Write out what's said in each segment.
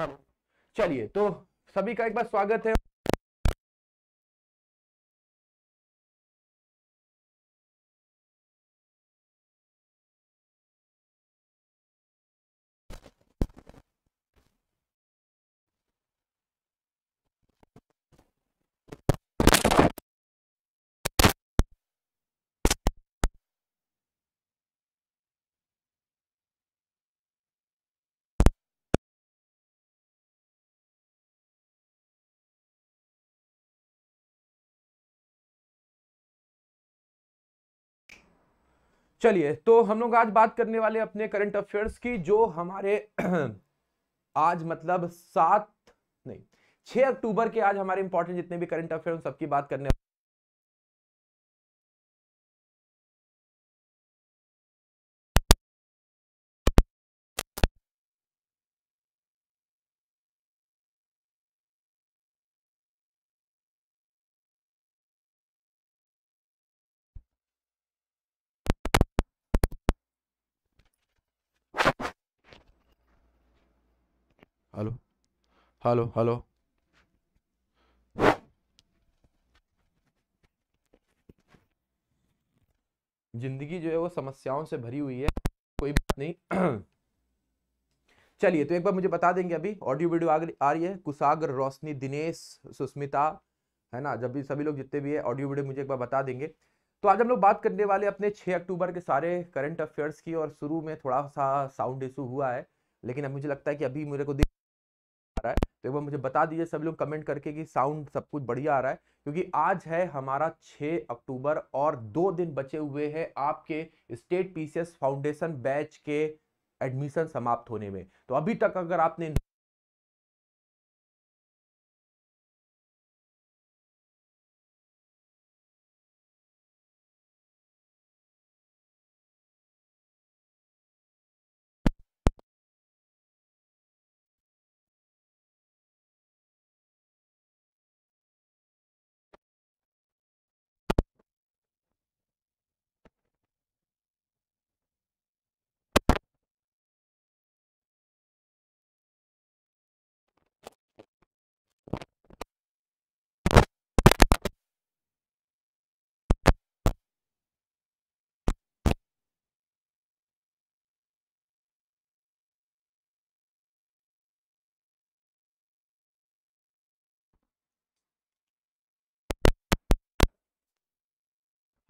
हाँ। चलिए तो सभी का एक बार स्वागत है चलिए तो हम लोग आज बात करने वाले अपने करंट अफेयर्स की जो हमारे आज मतलब सात नहीं छह अक्टूबर के आज हमारे इंपॉर्टेंट जितने भी करंट अफेयर सबकी बात करने हेलो हेलो हेलो जिंदगी जो है वो समस्याओं से भरी हुई है कोई बात नहीं चलिए तो एक बार मुझे बता देंगे अभी ऑडियो वीडियो आ रही है कुसागर रोशनी दिनेश सुस्मिता है ना जब भी सभी लोग जितने भी है ऑडियो वीडियो मुझे एक बार बता देंगे तो आज हम लोग बात करने वाले अपने 6 अक्टूबर के सारे करंट अफेयर्स की और शुरू में थोड़ा सा साउंड इशू हुआ है लेकिन अब मुझे लगता है कि अभी मेरे को तो एक बार मुझे बता दीजिए सभी लोग कमेंट करके कि साउंड सब कुछ बढ़िया आ रहा है क्योंकि आज है हमारा 6 अक्टूबर और दो दिन बचे हुए हैं आपके स्टेट पीसीएस फाउंडेशन बैच के एडमिशन समाप्त होने में तो अभी तक अगर आपने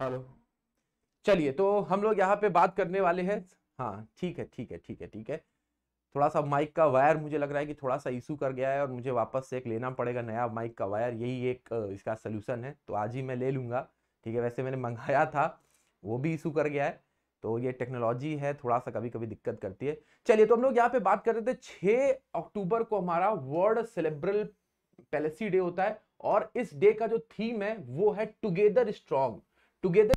हेलो हाँ, चलिए तो हम लोग यहाँ पे बात करने वाले हैं हाँ ठीक है ठीक है ठीक है ठीक है थोड़ा सा माइक का वायर मुझे लग रहा है कि थोड़ा सा इशू कर गया है और मुझे वापस से एक लेना पड़ेगा नया माइक का वायर यही एक इसका सोल्यूशन है तो आज ही मैं ले लूँगा ठीक है वैसे मैंने मंगाया था वो भी इशू कर गया है तो ये टेक्नोलॉजी है थोड़ा सा कभी कभी दिक्कत करती है चलिए तो हम लोग यहाँ पे बात कर रहे थे छः अक्टूबर को हमारा वर्ल्ड सेलेब्रल पैलेसी डे होता है और इस डे का जो थीम है वो है टुगेदर स्ट्रॉन्ग together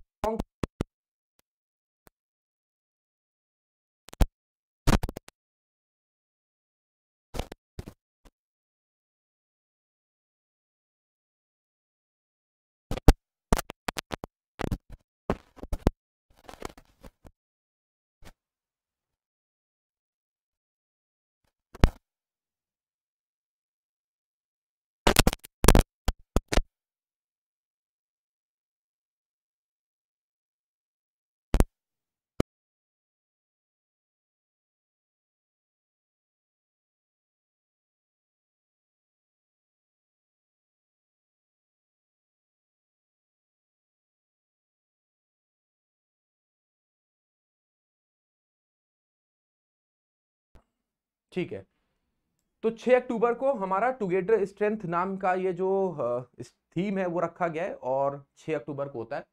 ठीक है तो 6 अक्टूबर को हमारा टुगेदर स्ट्रेंथ नाम का ये जो थीम है वो रखा गया है और 6 अक्टूबर को होता है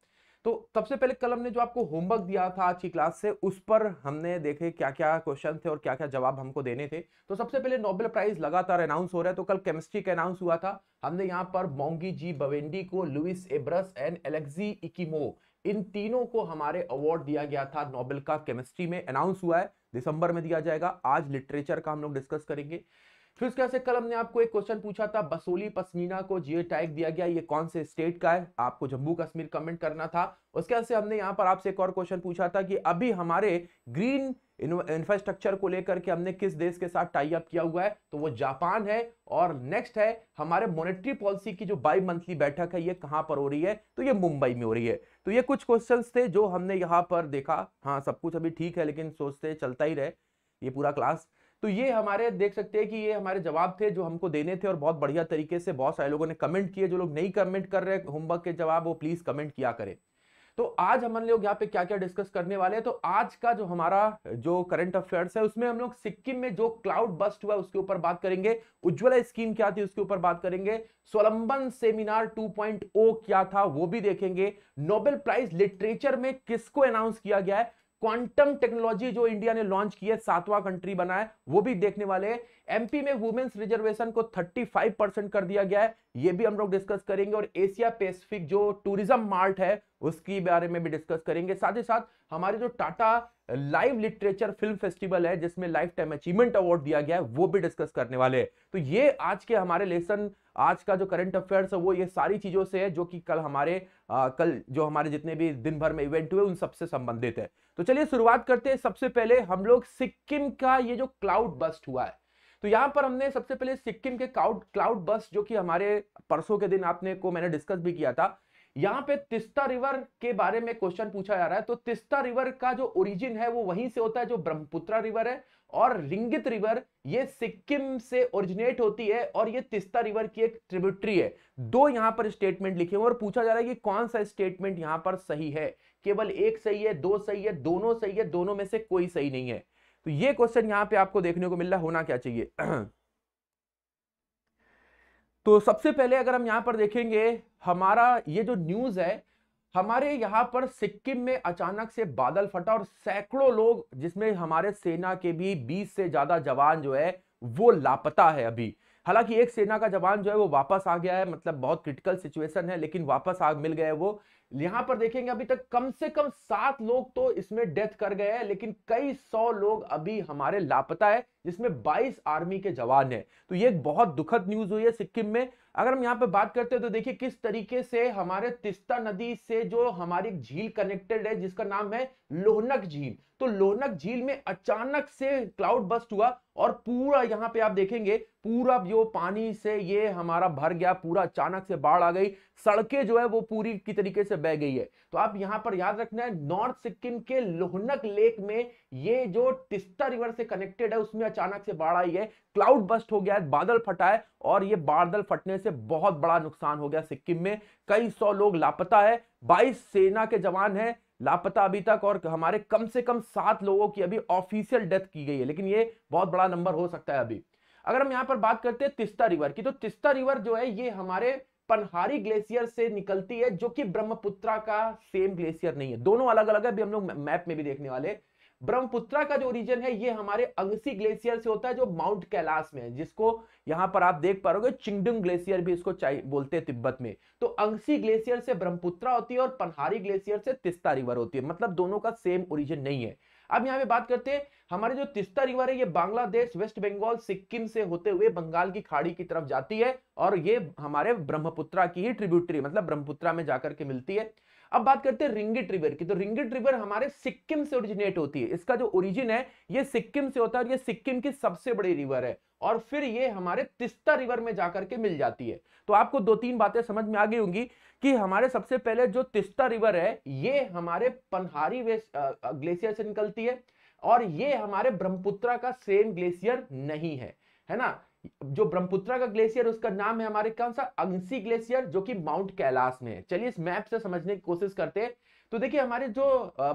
तो सबसे पहले कल हमने जो आपको होमवर्क दिया था आज की क्लास से उस पर हमने देखे क्या क्या क्वेश्चन थे और क्या क्या जवाब हमको देने थे तो सबसे पहले नोबेल प्राइज लगातार अनाउंस हो रहा है तो कल केमिस्ट्री का अनाउंस हुआ था हमने यहाँ पर मोंगी जी बवेंडी को Louis Brus and Alexei Ekimov इन तीनों को हमारे अवार्ड दिया गया था नोबेल का केमिस्ट्री में अनाउंस हुआ है दिसंबर में दिया जाएगा आज लिटरेचर का हम लोग डिस्कस करेंगे फिर उसके से कल हमने आपको एक क्वेश्चन पूछा था बसोली पसमीना को जियो टैग दिया गया ये कौन से स्टेट का है आपको जम्मू कश्मीर कमेंट करना था उसके बाद से हमने यहाँ पर आपसे एक और क्वेश्चन पूछा था कि अभी हमारे ग्रीन इंफ्रास्ट्रक्चर को लेकर के हमने किस देश के साथ टाई अप किया हुआ है तो वो जापान है और नेक्स्ट है हमारे मॉनेटरी पॉलिसी की जो बाई मंथली बैठक है ये कहाँ पर हो रही है तो ये मुंबई में हो रही है तो ये कुछ क्वेश्चंस थे जो हमने यहाँ पर देखा हाँ सब कुछ अभी ठीक है लेकिन सोचते चलता ही रहे ये पूरा क्लास तो ये हमारे देख सकते हैं कि ये हमारे जवाब थे जो हमको देने थे और बहुत बढ़िया तरीके से बहुत सारे लोगों ने कमेंट किए जो लोग नहीं कमेंट कर रहे होमवर्क के जवाब वो प्लीज़ कमेंट किया करें तो आज हम लोग यहाँ पे क्या क्या डिस्कस करने वाले हैं तो आज का जो हमारा जो करंट अफेयर्स है उसमें हम लोग सिक्किम में जो क्लाउड बस्ट हुआ उसके ऊपर बात करेंगे उज्ज्वला स्कीम क्या थी उसके ऊपर बात करेंगे स्वलंबन सेमिनार 2.0 क्या था वो भी देखेंगे नोबेल प्राइज लिटरेचर में किसको अनाउंस किया गया है क्वांटम टेक्नोलॉजी जो इंडिया ने लॉन्च की है सातवां कंट्री बना है वो भी देखने वाले एमपी में वुमेन्स रिजर्वेशन को 35 परसेंट कर दिया गया है ये भी हम लोग डिस्कस करेंगे और एशिया पैसिफिक जो टूरिज्म मार्ट है उसकी बारे में भी डिस्कस करेंगे साथ ही साथ हमारे जो Tata live literature film festival है जिसमें लाइफ टाइम अचीवमेंट अवार्ड दिया गया है वो भी डिस्कस करने वाले हैं तो ये आज के हमारे लेसन आज का जो करंट अफेयर्स है वो ये सारी चीज़ों से है जो कि कल हमारे आ, कल जो हमारे जितने भी दिन भर में इवेंट हुए उन सबसे संबंधित है तो चलिए शुरुआत करते हैं सबसे पहले हम लोग सिक्किम का ये जो क्लाउड बस्ट हुआ है तो यहाँ पर हमने सबसे पहले सिक्किम के क्लाउड क्लाउड बस जो कि हमारे परसों के दिन आपने को मैंने डिस्कस भी किया था यहाँ पे तिस्ता रिवर के बारे में क्वेश्चन पूछा जा रहा है तो तिस्ता रिवर का जो ओरिजिन है वो वहीं से होता है जो ब्रह्मपुत्रा रिवर है और रिंगित रिवर ये सिक्किम से ओरिजिनेट होती है और ये तिस्ता रिवर की एक ट्रिब्यूटरी है दो यहाँ पर स्टेटमेंट लिखे हुए और पूछा जा रहा है कि कौन सा स्टेटमेंट यहाँ पर सही है केवल एक सही है दो सही है दोनों सही है दोनों में से कोई सही नहीं है तो ये क्वेश्चन यहां पे आपको देखने को मिल रहा होना क्या चाहिए तो सबसे पहले अगर हम यहाँ पर देखेंगे हमारा ये जो न्यूज है हमारे यहां पर सिक्किम में अचानक से बादल फटा और सैकड़ों लोग जिसमें हमारे सेना के भी 20 से ज्यादा जवान जो है वो लापता है अभी हालांकि एक सेना का जवान जो है वो वापस आ गया है मतलब बहुत क्रिटिकल सिचुएशन है लेकिन वापस आ मिल गए वो यहां पर देखेंगे अभी तक कम से कम सात लोग तो इसमें डेथ कर गए हैं लेकिन कई सौ लोग अभी हमारे लापता है जिसमें 22 आर्मी के जवान हैं तो ये एक बहुत दुखद न्यूज हुई है सिक्किम में अगर हम यहाँ पे बात करते हैं तो देखिए किस तरीके से हमारे तिस्ता नदी से जो हमारी झील कनेक्टेड है जिसका नाम है लोहनक झील तो लोहनक झील में अचानक से क्लाउड बस्ट हुआ और पूरा यहाँ पे आप देखेंगे पूरा जो पानी से ये हमारा भर गया पूरा अचानक से बाढ़ आ गई सड़कें जो है वो पूरी की तरीके से बह गई है तो आप यहां पर याद रखना है नॉर्थ सिक्किम के लोहनक लेक में ये जो टिस्टा रिवर से कनेक्टेड है उसमें अचानक से बाढ़ आई है क्लाउड बस्ट हो गया है बादल फटा है और ये बादल फटने से बहुत बड़ा नुकसान हो गया सिक्किम में कई सौ लोग लापता है बाईस सेना के जवान है लापता अभी तक और हमारे कम से कम सात लोगों की अभी ऑफिशियल डेथ की गई है लेकिन ये बहुत बड़ा नंबर हो सकता है अभी अगर हम यहाँ पर बात करते हैं तिस्ता रिवर की तो तिस्ता रिवर जो है ये हमारे पनहारी ग्लेशियर से निकलती है जो कि ब्रह्मपुत्रा का सेम ग्लेशियर नहीं है दोनों अलग अलग है अभी हम लोग मैप में भी देखने वाले ब्रह्मपुत्रा का जो रीजन है ये हमारे अंगसी ग्लेशियर से होता है जो माउंट कैलाश में है जिसको यहां पर आप देख पा रहे चिंगडुंग ग्लेशियर भी इसको बोलते हैं तिब्बत में तो अंगसी ग्लेशियर से ब्रह्मपुत्रा होती है और पनहारी ग्लेशियर से तिस्ता रिवर होती है मतलब दोनों का सेम ओरिजिन नहीं है अब यहां पे बात करते हैं हमारे जो तिस्ता रिवर है ये बांग्लादेश वेस्ट बंगाल सिक्किम से होते हुए बंगाल की खाड़ी की तरफ जाती है और ये हमारे ब्रह्मपुत्रा की ही ट्रिब्यूटरी मतलब ब्रह्मपुत्रा में जाकर के मिलती है अब बात करते हैं रिंगिट रिवर की तो रिंगिट रिवर हमारे सिक्किम से ओरिजिनेट होती है इसका जो ओरिजिन है ये सिक्किम से होता है और ये सिक्किम की सबसे बड़ी रिवर है और फिर ये हमारे तिस्ता रिवर में जाकर के मिल जाती है तो आपको दो तीन बातें समझ में आ गई होंगी कि हमारे सबसे पहले जो तिस्ता रिवर है ये हमारे पनहारी ग्लेशियर से निकलती है और ये हमारे ब्रह्मपुत्रा का सेम ग्लेशियर नहीं है है ना जो ब्रह्मपुत्रा का ग्लेशियर उसका नाम है हमारे कौन सा अंसी ग्लेशियर जो कि माउंट कैलाश में है चलिए इस मैप से समझने की कोशिश करते हैं तो देखिए हमारे जो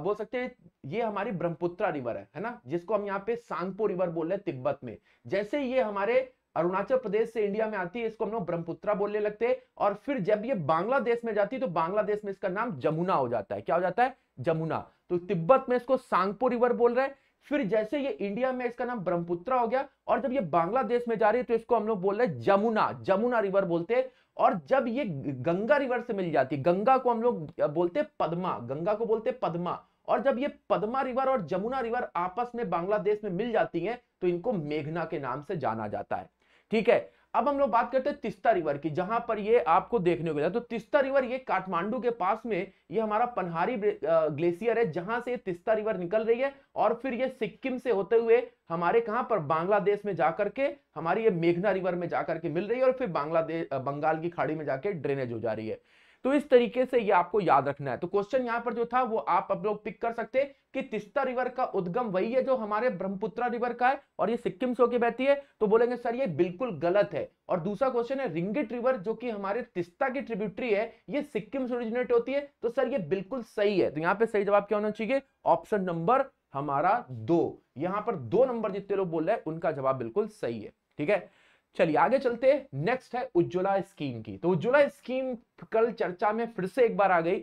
बोल सकते हैं ये हमारी ब्रह्मपुत्रा रिवर है है ना जिसको हम यहाँ पे सांगपो रिवर बोल रहे हैं तिब्बत में जैसे ये हमारे अरुणाचल प्रदेश से इंडिया में आती है इसको हम लोग ब्रह्मपुत्रा बोलने लगते हैं और फिर जब ये बांग्लादेश में जाती है तो बांग्लादेश में इसका नाम जमुना हो जाता है क्या हो जाता है जमुना तो तिब्बत में इसको सांगपो रिवर बोल रहे हैं फिर जैसे ये इंडिया में इसका नाम ब्रह्मपुत्र हो गया और जब ये बांग्लादेश में जा रही है तो इसको हम लोग बोल रहे हैं जमुना जमुना रिवर बोलते हैं और जब ये गंगा रिवर से मिल जाती है गंगा को हम लोग बोलते हैं पद्मा गंगा को बोलते हैं पद्मा और जब ये पद्मा रिवर और जमुना रिवर आपस में बांग्लादेश में मिल जाती हैं तो इनको मेघना के नाम से जाना जाता है ठीक है अब हम लोग बात करते हैं तिस्ता रिवर की जहां पर ये आपको देखने को मिला तो तिस्ता रिवर ये काठमांडू के पास में ये हमारा पनहारी ग्लेशियर है जहां से तिस्ता रिवर निकल रही है और फिर ये सिक्किम से होते हुए हमारे कहां पर बांग्लादेश में जाकर के हमारी ये मेघना रिवर में जाकर के मिल रही है और फिर बांग्लादेश बंगाल की खाड़ी में जाकर ड्रेनेज हो जा रही है तो इस तरीके से ये आपको याद रखना है तो क्वेश्चन यहाँ पर जो था वो आप अब लोग पिक कर सकते हैं कि तिस्ता रिवर का उद्गम वही है जो हमारे ब्रह्मपुत्र रिवर का है और ये सिक्किम से होके बहती है तो बोलेंगे सर ये बिल्कुल गलत है और दूसरा क्वेश्चन है रिंगिट रिवर जो कि हमारे तिस्ता की ट्रिब्यूटरी है ये सिक्किम से ओरिजिनेट होती है तो सर ये बिल्कुल सही है तो यहाँ पे सही जवाब क्या होना चाहिए ऑप्शन नंबर हमारा दो यहां पर दो नंबर जितने लोग बोल रहे हैं उनका जवाब बिल्कुल सही है ठीक है चलिए आगे चलते हैं नेक्स्ट है उज्ज्वला स्कीम की तो उज्ज्वला स्कीम कल चर्चा में फिर से एक बार आ गई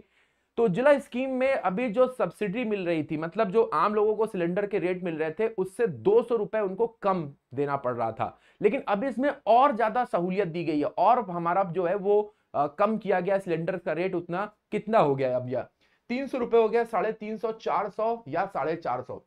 तो उज्ज्वला स्कीम में अभी जो सब्सिडी मिल रही थी मतलब जो आम लोगों को सिलेंडर के रेट मिल रहे थे उससे दो सौ रुपए उनको कम देना पड़ रहा था लेकिन अभी इसमें और ज्यादा सहूलियत दी गई है और हमारा जो है वो आ, कम किया गया सिलेंडर का रेट उतना कितना हो गया अब यह तीन सौ रुपए हो गया साढ़े तीन सौ चार सौ या साढ़े चार सौ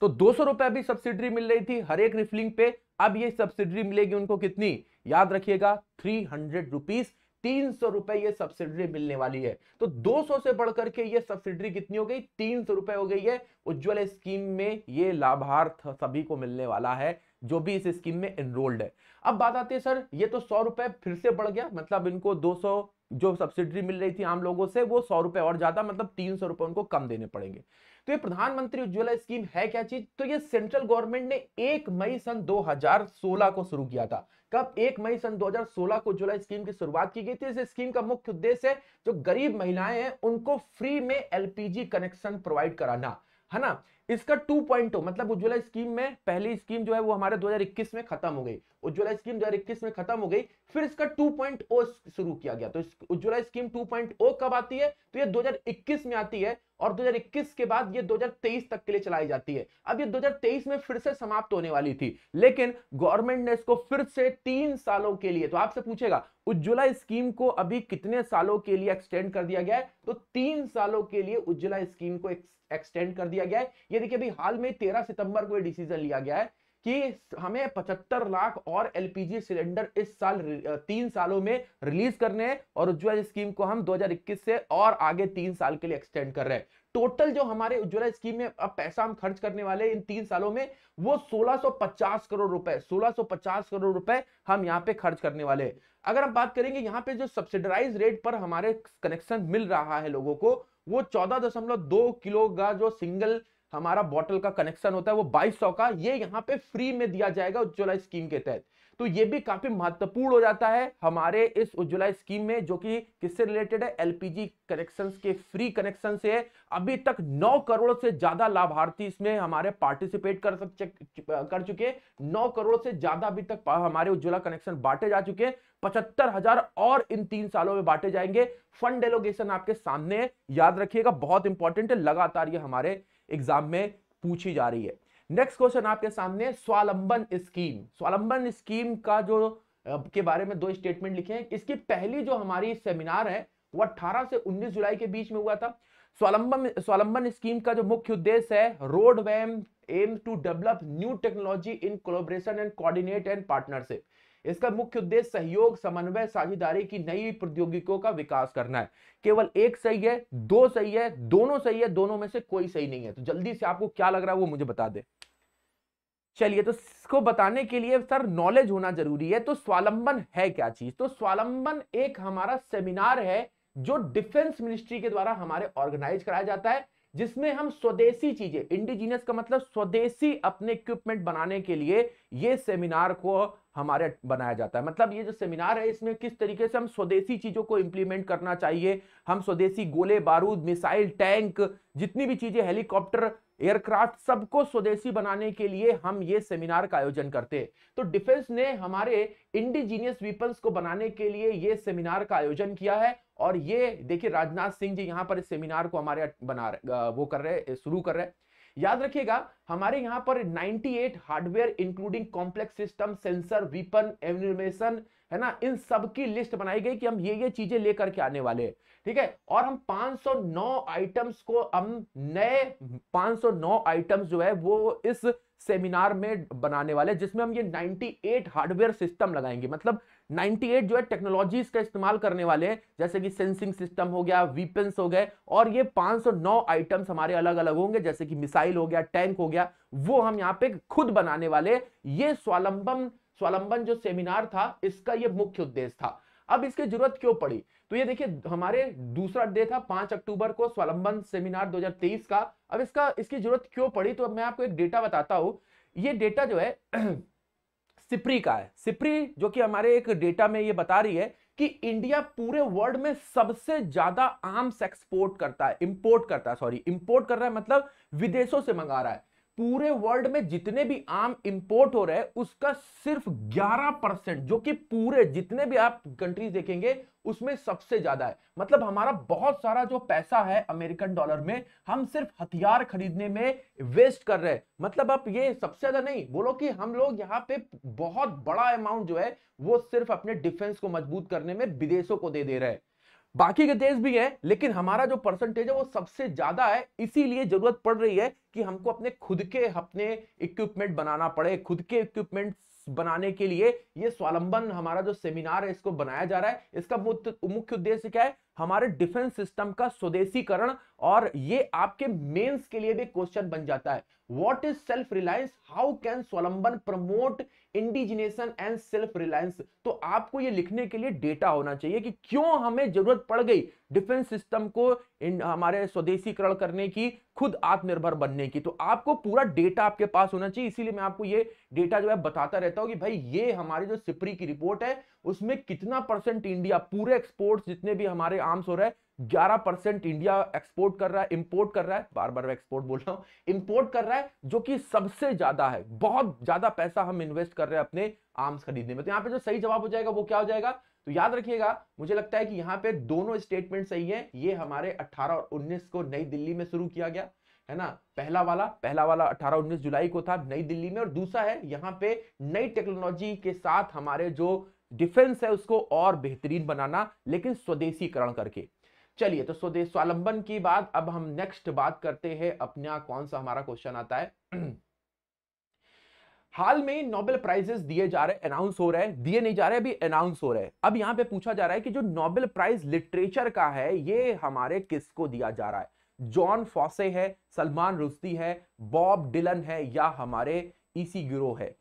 तो दो सौ रुपए भी सब्सिडी मिल रही थी हर एक रिफिलिंग पे अब ये सब्सिडी मिलेगी उनको कितनी याद रखिएगा थ्री हंड्रेड रुपीज तीन सौ रुपए ये सब्सिडी मिलने वाली है तो दो सौ से बढ़कर के ये सब्सिडी कितनी हो गई तीन सौ रुपए हो गई है उज्ज्वल स्कीम में ये लाभार्थ सभी को मिलने वाला है जो भी इस स्कीम में एनरोल्ड है अब बात आती है सर ये तो सौ रुपए फिर से बढ़ गया मतलब इनको सौ जो सब्सिडी मिल रही थी आम लोगों से वो सौ रुपए और ज्यादा मतलब तीन सौ रुपए उनको कम देने पड़ेंगे तो ये प्रधानमंत्री उज्ज्वला स्कीम है क्या चीज तो ये सेंट्रल गवर्नमेंट ने एक मई सन 2016 को शुरू किया था कब एक मई सन 2016 को उज्ज्वला स्कीम की शुरुआत की गई थी इस स्कीम का मुख्य उद्देश्य है जो गरीब महिलाएं हैं उनको फ्री में एलपीजी कनेक्शन प्रोवाइड कराना है ना इसका 2.0 मतलब उज्ज्वला स्कीम में पहली स्कीम जो है वो हमारे 2021 में खत्म हो गई उज्ज्वला स्कीम दो में खत्म हो गई फिर इसका 2.0 शुरू किया गया तो उज्ज्वला स्कीम 2.0 कब आती है तो ये 2021 में आती है और 2021 के बाद ये 2023 तक के लिए चलाई जाती है अब ये 2023 में फिर से समाप्त होने वाली थी लेकिन गवर्नमेंट ने इसको फिर से तीन सालों के लिए तो आपसे पूछेगा उज्ज्वला स्कीम को अभी कितने सालों के लिए एक्सटेंड कर दिया गया है तो तीन सालों के लिए उज्ज्वला स्कीम को एक्सटेंड कर दिया गया है ये देखिए अभी हाल में तेरह सितंबर को यह डिसीजन लिया गया है कि हमें 75 लाख और एलपीजी सिलेंडर इस साल तीन सालों में रिलीज करने हैं और उज्ज्वला स्कीम को हम 2021 से और आगे तीन साल के लिए एक्सटेंड कर रहे हैं टोटल जो हमारे उज्ज्वला स्कीम में अब पैसा हम खर्च करने वाले इन तीन सालों में वो 1650 करोड़ रुपए 1650 करोड़ रुपए हम यहाँ पे खर्च करने वाले अगर हम बात करेंगे यहाँ पे जो सब्सिडराइज रेट पर हमारे कनेक्शन मिल रहा है लोगों को वो 14.2 किलो का जो सिंगल हमारा बॉटल का कनेक्शन होता है वो बाईस सौ का ये यहाँ पे फ्री में दिया जाएगा उज्ज्वला स्कीम के तहत तो ये भी काफी महत्वपूर्ण हो जाता है हमारे इस उज्ज्वला स्कीम में जो कि किससे रिलेटेड है एलपीजी कनेक्शन के फ्री कनेक्शन से अभी तक 9 करोड़ से ज्यादा लाभार्थी इसमें हमारे पार्टिसिपेट कर सक कर चुके 9 करोड़ से ज्यादा अभी तक हमारे उज्ज्वला कनेक्शन बांटे जा चुके पचहत्तर हजार और इन तीन सालों में बांटे जाएंगे फंड एलोगेशन आपके सामने याद रखिएगा बहुत इंपॉर्टेंट है लगातार ये हमारे एग्जाम में पूछी जा रही है नेक्स्ट क्वेश्चन आपके सामने स्वालंबन स्कीम स्वालंबन स्कीम का जो के बारे में दो स्टेटमेंट लिखे हैं इसकी पहली जो हमारी सेमिनार है वो 18 से 19 जुलाई के बीच में हुआ था स्वालंबन स्वालंबन स्कीम का जो मुख्य उद्देश्य है रोड वैम aim to develop new technology in collaboration and coordinate and partnership इसका मुख्य उद्देश्य सहयोग समन्वय साझेदारी की नई प्रौद्योगिकियों का विकास करना है केवल एक सही है दो सही है दोनों सही है दोनों में से कोई सही नहीं है तो जल्दी से आपको क्या लग रहा है वो मुझे बता दे चलिए तो इसको बताने के लिए सर नॉलेज होना जरूरी है तो स्वालंबन है क्या चीज तो स्वालंबन एक हमारा सेमिनार है जो डिफेंस मिनिस्ट्री के द्वारा हमारे ऑर्गेनाइज कराया जाता है जिसमें हम स्वदेशी चीजें इंडिजीनियस का मतलब स्वदेशी अपने इक्विपमेंट बनाने के लिए ये सेमिनार को हमारे बनाया जाता है मतलब ये जो सेमिनार है इसमें किस तरीके से हम स्वदेशी चीज़ों को इम्प्लीमेंट करना चाहिए हम स्वदेशी गोले बारूद मिसाइल टैंक जितनी भी चीज़ें हेलीकॉप्टर एयरक्राफ्ट सबको स्वदेशी बनाने के लिए हम ये सेमिनार का आयोजन करते हैं तो डिफेंस ने हमारे इंडिजीनियस वीपन्स को बनाने के लिए ये सेमिनार का आयोजन किया है और ये देखिए राजनाथ सिंह जी यहाँ पर इस सेमिनार को हमारे बना रहे वो कर रहे शुरू कर रहे हैं याद रखिएगा हमारे यहां पर 98 hardware including complex system sensor weapon animation है ना इन सब की लिस्ट बनाई गई कि हम ये ये चीजें लेकर के आने वाले हैं ठीक है और हम 509 आइटम्स को हम नए 509 आइटम्स जो है वो इस सेमिनार में बनाने वाले जिसमें हम ये 98 हार्डवेयर सिस्टम लगाएंगे मतलब 98 जो है टेक्नोलॉजीज का इस्तेमाल करने वाले हैं जैसे कि सेंसिंग सिस्टम हो गया वीपन्स हो गए और ये 509 आइटम्स हमारे अलग अलग होंगे जैसे कि मिसाइल हो गया टैंक हो गया वो हम यहाँ पे खुद बनाने वाले ये स्वालंबन स्वालंबन जो सेमिनार था इसका यह मुख्य उद्देश्य था अब इसकी जरूरत क्यों पड़ी तो ये देखिए हमारे दूसरा डे था पांच अक्टूबर को स्वालंबन सेमिनार 2023 का अब इसका इसकी जरूरत क्यों पड़ी तो अब मैं आपको एक डेटा बताता हूं ये डेटा जो है सिप्री का है सिप्री जो कि हमारे एक डेटा में ये बता रही है कि इंडिया पूरे वर्ल्ड में सबसे ज्यादा आर्म्स एक्सपोर्ट करता है इंपोर्ट करता है सॉरी इंपोर्ट कर रहा है मतलब विदेशों से मंगा रहा है पूरे वर्ल्ड में जितने भी आम इंपोर्ट हो रहे हैं उसका सिर्फ 11 परसेंट जो कि पूरे जितने भी आप कंट्रीज देखेंगे उसमें सबसे ज्यादा है मतलब हमारा बहुत सारा जो पैसा है अमेरिकन डॉलर में हम सिर्फ हथियार खरीदने में वेस्ट कर रहे हैं मतलब आप ये सबसे ज्यादा नहीं बोलो कि हम लोग यहाँ पे बहुत बड़ा अमाउंट जो है वो सिर्फ अपने डिफेंस को मजबूत करने में विदेशों को दे दे रहे हैं बाकी के देश भी हैं लेकिन हमारा जो परसेंटेज है वो सबसे ज्यादा है इसीलिए जरूरत पड़ रही है कि हमको अपने खुद के अपने इक्विपमेंट बनाना पड़े खुद के इक्विपमेंट बनाने के लिए ये स्वालंबन हमारा जो सेमिनार है इसको बनाया जा रहा है इसका मुख्य उद्देश्य क्या है हमारे डिफेंस सिस्टम का स्वदेशीकरण और ये आपके मेंस के लिए भी क्वेश्चन बन जाता है what is self reliance how can स्वलंबन promote indigenisation and self reliance तो आपको ये लिखने के लिए डेटा होना चाहिए कि क्यों हमें जरूरत पड़ गई डिफेंस सिस्टम को इन हमारे स्वदेशीकरण करने की खुद आत्मनिर्भर बनने की तो आपको पूरा डेटा आपके पास होना चाहिए इसीलिए मैं आपको ये डेटा जो है बताता रहता हूँ कि भाई ये हमारी जो सिपरी की रिपोर्ट है उसमें कितना परसेंट इंडिया पूरे एक्सपोर्ट जितने भी हमारे आर्म्स हो रहा है 11 परसेंट इंडिया एक्सपोर्ट कर रहा है इंपोर्ट कर रहा है बार बार एक्सपोर्ट बोल रहा हूं इंपोर्ट कर रहा है जो कि सबसे ज्यादा है बहुत ज्यादा पैसा हम इन्वेस्ट कर रहे हैं अपने आर्म्स खरीदने में तो यहां पे जो सही जवाब हो जाएगा वो क्या हो जाएगा तो याद रखिएगा मुझे लगता है कि यहां पर दोनों स्टेटमेंट सही है ये हमारे अट्ठारह और उन्नीस को नई दिल्ली में शुरू किया गया है ना पहला वाला पहला वाला 18 19 जुलाई को था नई दिल्ली में और दूसरा है यहाँ पे नई टेक्नोलॉजी के साथ हमारे जो डिफेंस है उसको और बेहतरीन बनाना लेकिन स्वदेशीकरण करके चलिए तो स्वदेश स्वावलंबन की बात अब हम नेक्स्ट बात करते हैं अपना कौन सा हमारा क्वेश्चन आता है हाल में नोबेल प्राइजेस दिए जा रहे अनाउंस हो रहे हैं दिए नहीं जा रहे अभी अनाउंस हो रहे हैं अब यहां पे पूछा जा रहा है कि जो नोबेल प्राइज लिटरेचर का है ये हमारे किसको दिया जा रहा है जॉन फॉसे है सलमान रुस्ती है बॉब डिलन है या हमारे ईसी e ग्यूरो है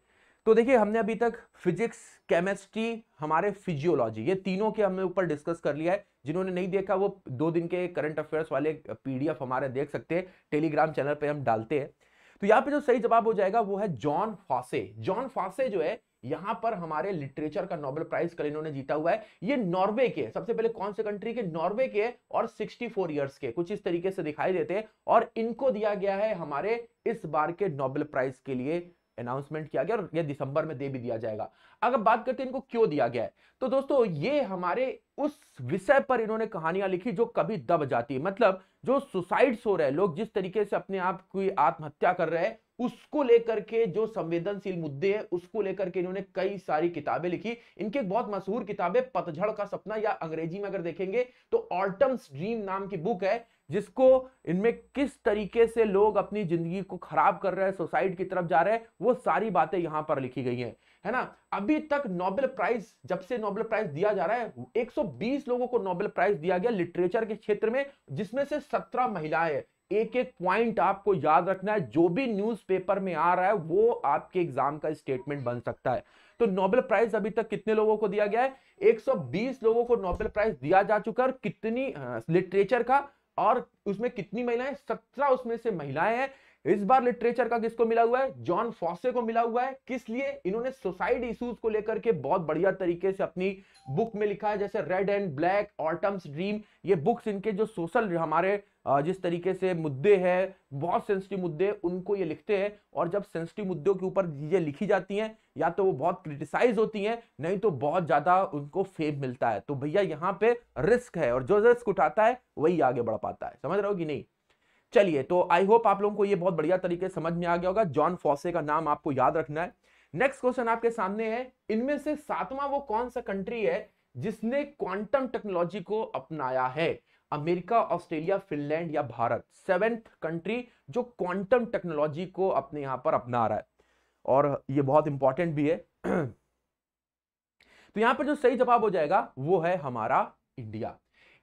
तो देखिए हमने अभी तक फिजिक्स केमिस्ट्री हमारे फिजियोलॉजी ये तीनों के हमने ऊपर डिस्कस कर लिया है जिन्होंने नहीं देखा वो दो दिन के करंट अफेयर्स वाले पीडीएफ हमारे देख सकते हैं टेलीग्राम चैनल पे हम डालते हैं तो यहाँ पे जो सही जवाब हो जाएगा वो है जॉन फासे जॉन फासे जो है यहाँ पर हमारे लिटरेचर का नोबेल प्राइज कल इन्होंने जीता हुआ है ये नॉर्वे के सबसे पहले कौन से कंट्री के नॉर्वे के और सिक्सटी फोर ईयर्स के कुछ इस तरीके से दिखाई देते हैं और इनको दिया गया है हमारे इस बार के नोबेल प्राइज के लिए अनाउंसमेंट किया गया और यह दिसंबर में दे भी दिया जाएगा अगर बात करते हैं इनको क्यों दिया गया है तो दोस्तों ये हमारे उस विषय पर इन्होंने कहानियां लिखी जो कभी दब जाती है मतलब जो सुसाइड्स हो रहे हैं लोग जिस तरीके से अपने आप की आत्महत्या कर रहे हैं उसको लेकर के जो संवेदनशील मुद्दे हैं उसको लेकर के इन्होंने कई सारी किताबें लिखी इनकी एक बहुत मशहूर किताबें पतझड़ का सपना या अंग्रेजी में अगर देखेंगे तो ऑल्टम्स ड्रीम नाम की बुक है जिसको इनमें किस तरीके से लोग अपनी जिंदगी को खराब कर रहे हैं सोसाइटी की तरफ जा रहे हैं वो सारी बातें यहां पर लिखी गई हैं है ना अभी तक नोबेल प्राइज जब से नोबेल प्राइज दिया जा रहा है 120 लोगों को नोबेल प्राइज दिया गया लिटरेचर के क्षेत्र में जिसमें से 17 महिलाएं एक एक पॉइंट आपको याद रखना है जो भी न्यूज में आ रहा है वो आपके एग्जाम का स्टेटमेंट बन सकता है तो नोबेल प्राइज अभी तक कितने लोगों को दिया गया है 120 लोगों को नोबेल प्राइज दिया जा चुका है कितनी लिटरेचर का और उसमें कितनी महिलाएं सत्रह उसमें से महिलाएं हैं इस बार लिटरेचर का किसको मिला हुआ है जॉन फॉसे को मिला हुआ है किस लिए इन्होंने सोसाइटी इश्यूज को लेकर के बहुत बढ़िया तरीके से अपनी बुक में लिखा है जैसे red and black autumn's dream ये बुक्स इनके जो सोशल हमारे जिस तरीके से मुद्दे हैं बहुत सेंसिटिव मुद्दे उनको ये लिखते हैं और जब सेंसिटिव मुद्दों के ऊपर चीज़ें लिखी जाती हैं या तो वो बहुत क्रिटिसाइज होती हैं नहीं तो बहुत ज़्यादा उनको फेम मिलता है तो भैया यहाँ पे रिस्क है और जो रिस्क उठाता है वही आगे बढ़ पाता है समझ रहे हो कि नहीं चलिए तो आई होप आप लोगों को ये बहुत बढ़िया तरीके समझ में आ गया होगा जॉन फॉसे का नाम आपको याद रखना है नेक्स्ट क्वेश्चन आपके सामने है इनमें से सातवां वो कौन सा कंट्री है जिसने क्वांटम टेक्नोलॉजी को अपनाया है अमेरिका ऑस्ट्रेलिया फिनलैंड या भारत सेवेंथ कंट्री जो क्वांटम टेक्नोलॉजी को अपने यहां पर अपना रहा है और ये बहुत इंपॉर्टेंट भी है तो यहां पर जो सही जवाब हो जाएगा वो है हमारा इंडिया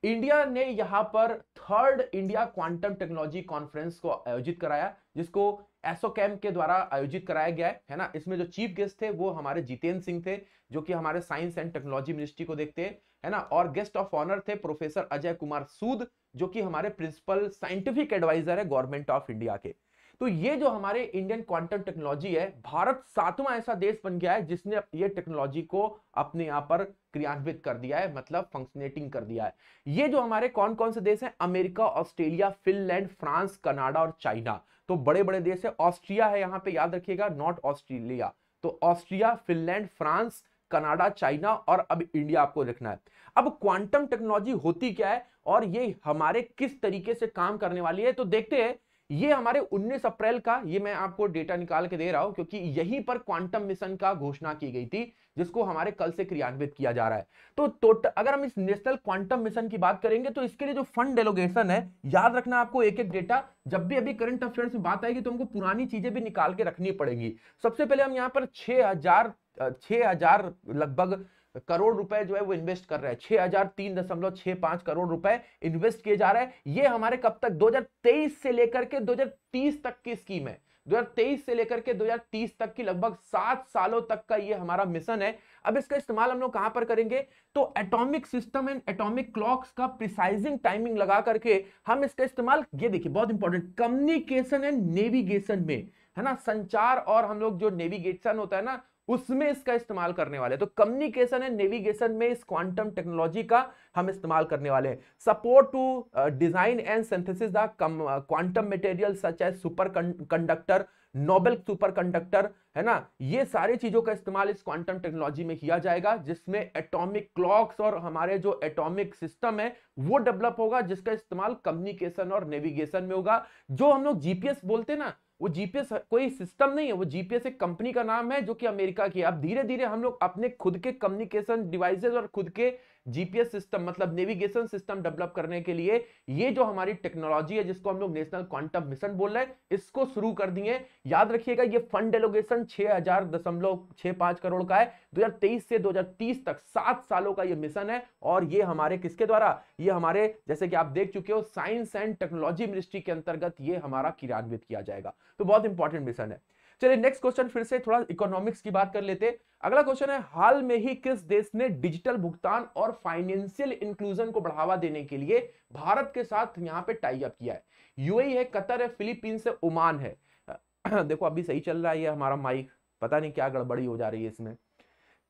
इंडिया ने यहां पर third India quantum technology conference को आयोजित कराया जिसको एसो कैम्प के द्वारा आयोजित कराया गया है है ना इसमें जो चीफ गेस्ट थे वो हमारे जितेंद्र सिंह थे जो कि हमारे साइंस एंड टेक्नोलॉजी मिनिस्ट्री को देखते हैं है ना और गेस्ट ऑफ ऑनर थे प्रोफेसर अजय कुमार सूद जो कि हमारे प्रिंसिपल साइंटिफिक एडवाइजर है गवर्नमेंट ऑफ इंडिया के तो ये जो हमारे इंडियन क्वांटम टेक्नोलॉजी है भारत सातवां ऐसा देश बन गया है जिसने ये टेक्नोलॉजी को अपने यहां पर क्रियान्वित कर दिया है मतलब फंक्शनेटिंग कर दिया है ये जो हमारे कौन कौन से देश हैं America Australia Finland France Canada और चाइना तो बड़े बड़े देश है ऑस्ट्रिया है यहां पर याद रखिएगा नॉट ऑस्ट्रेलिया तो Austria Finland France Canada China और अब इंडिया आपको देखना है अब क्वांटम टेक्नोलॉजी होती क्या है और ये हमारे किस तरीके से काम करने वाली है तो देखते हैं ये हमारे 19 अप्रैल का ये मैं आपको डेटा निकाल के दे रहा हूं क्योंकि यहीं पर क्वांटम मिशन का घोषणा की गई थी जिसको हमारे कल से क्रियान्वित किया जा रहा है तो, टोटल अगर हम इस नेशनल क्वांटम मिशन की बात करेंगे तो इसके लिए जो फंड एलोगेशन है याद रखना आपको एक एक डेटा जब भी अभी करंट अफेयर्स में बात आएगी तो हमको पुरानी चीजें भी निकाल के रखनी पड़ेगी सबसे पहले हम यहाँ पर छह हजार लगभग करोड़ रुपए जो है वो इन्वेस्ट कर रहे हैं छह हजार तीन दशमलव छह पांच करोड़ रुपए इन्वेस्ट किए जा रहे हैं ये हमारे कब तक 2023 से लेकर के 2030 तक की स्कीम है 2023 से लेकर के 2030 तक की लगभग सात सालों तक का ये हमारा मिशन है अब इसका इस्तेमाल हम लोग कहां पर करेंगे तो atomic system and atomic clocks का प्रिसाइजिंग टाइमिंग लगा करके हम इसका इस्तेमाल ये देखिए बहुत इंपॉर्टेंट कम्युनिकेशन एंड नेविगेशन में है ना संचार और हम लोग जो नेविगेशन होता है ना उसमें इसका इस्तेमाल करने वाले तो कम्युनिकेशन एंड नेविगेशन में इस क्वांटम टेक्नोलॉजी का हम इस्तेमाल करने वाले support to design and synthesis the quantum material such as superconductor noble superconductor है ना ये सारी चीजों का इस्तेमाल इस क्वांटम टेक्नोलॉजी में किया जाएगा जिसमें एटॉमिक क्लॉक्स और हमारे जो एटॉमिक सिस्टम है वो डेवलप होगा जिसका इस्तेमाल कम्युनिकेशन और नेविगेशन में होगा जो हम लोग जीपीएस बोलते ना वो जीपीएस कोई सिस्टम नहीं है वो जीपीएस एक कंपनी का नाम है जो कि अमेरिका की है अब धीरे धीरे हम लोग अपने खुद के कम्युनिकेशन डिवाइसेज और खुद के जीपीएस सिस्टम मतलब नेविगेशन सिस्टम डेवलप करने के लिए ये जो हमारी टेक्नोलॉजी है जिसको हम लोग नेशनल क्वांटम मिशन बोल रहे हैं इसको शुरू कर दिए याद रखिएगा ये फंड एलोगेशन छह हजार दशमलव छह पांच करोड़ का है 2023 से 2030 तक सात सालों का ये मिशन है और ये हमारे किसके द्वारा ये हमारे जैसे कि आप देख चुके हो साइंस एंड टेक्नोलॉजी मिनिस्ट्री के अंतर्गत ये हमारा क्रियान्वित किया जाएगा तो बहुत इंपॉर्टेंट मिशन है चलिए नेक्स्ट क्वेश्चन फिर से थोड़ा इकोनॉमिक्स की बात कर लेते अगला क्वेश्चन है हाल में ही किस देश ने डिजिटल भुगतान और फाइनेंशियल इंक्लूजन को बढ़ावा देने के लिए भारत के साथ यहाँ पे टाई अप किया है यूएई है कतर है फिलीपींस है ओमान है देखो अभी सही चल रहा है हमारा माइक पता नहीं क्या गड़बड़ी हो जा रही है इसमें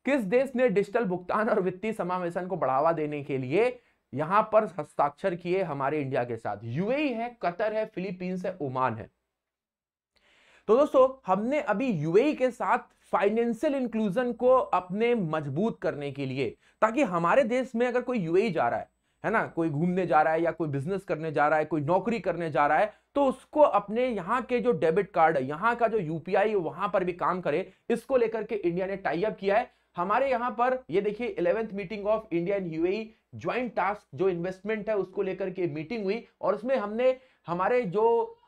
किस देश ने डिजिटल भुगतान और वित्तीय समावेशन को बढ़ावा देने के लिए यहां पर हस्ताक्षर किए हमारे इंडिया के साथ यूएई है कतर है फिलीपींस है ओमान है तो दोस्तों हमने अभी यूएई e के साथ फाइनेंशियल इंक्लूजन को अपने मजबूत करने के लिए ताकि हमारे देश में अगर कोई यूएई e जा रहा है है ना कोई घूमने जा रहा है या कोई बिजनेस करने जा रहा है कोई नौकरी करने जा रहा है तो उसको अपने यहाँ के जो डेबिट कार्ड है यहाँ का जो यूपीआई वहां पर भी काम करे इसको लेकर के इंडिया ने टाइप किया है हमारे यहाँ पर ये देखिए eleventh meeting of India and UAE joint task जो इन्वेस्टमेंट है उसको लेकर के मीटिंग हुई और उसमें हमने हमारे जो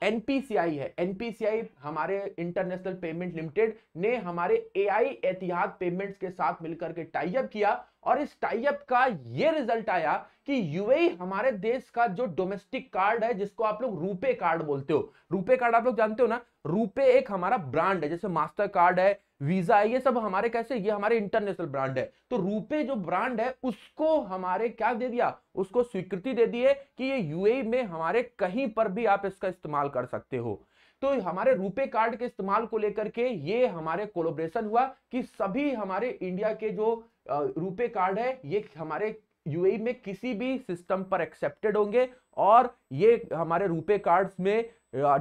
एनपीसीआई है एनपीसीआई हमारे इंटरनेशनल पेमेंट लिमिटेड ने हमारे एआई एहतियात पेमेंट्स के साथ मिलकर के टाइप किया और इस टाइप का ये रिजल्ट आया कि यूएई e हमारे देश का जो डोमेस्टिक कार्ड है जिसको आप लोग रूपे कार्ड बोलते हो रूपे कार्ड आप लोग जानते हो ना रूपे एक हमारा ब्रांड है जैसे मास्टर कार्ड है वीजा ये सब हमारे कैसे ये हमारे इंटरनेशनल ब्रांड है तो रूपे जो ब्रांड है उसको हमारे क्या दे दिया उसको स्वीकृति दे दिए कि ये यूएई e में हमारे कहीं पर भी आप इसका इस्तेमाल कर सकते हो तो हमारे रूपे कार्ड के इस्तेमाल को लेकर के ये हमारे कोलोब्रेशन हुआ कि सभी हमारे इंडिया के जो रूपे कार्ड है ये हमारे यूएई e में किसी भी सिस्टम पर एक्सेप्टेड होंगे और ये हमारे रूपे कार्ड्स में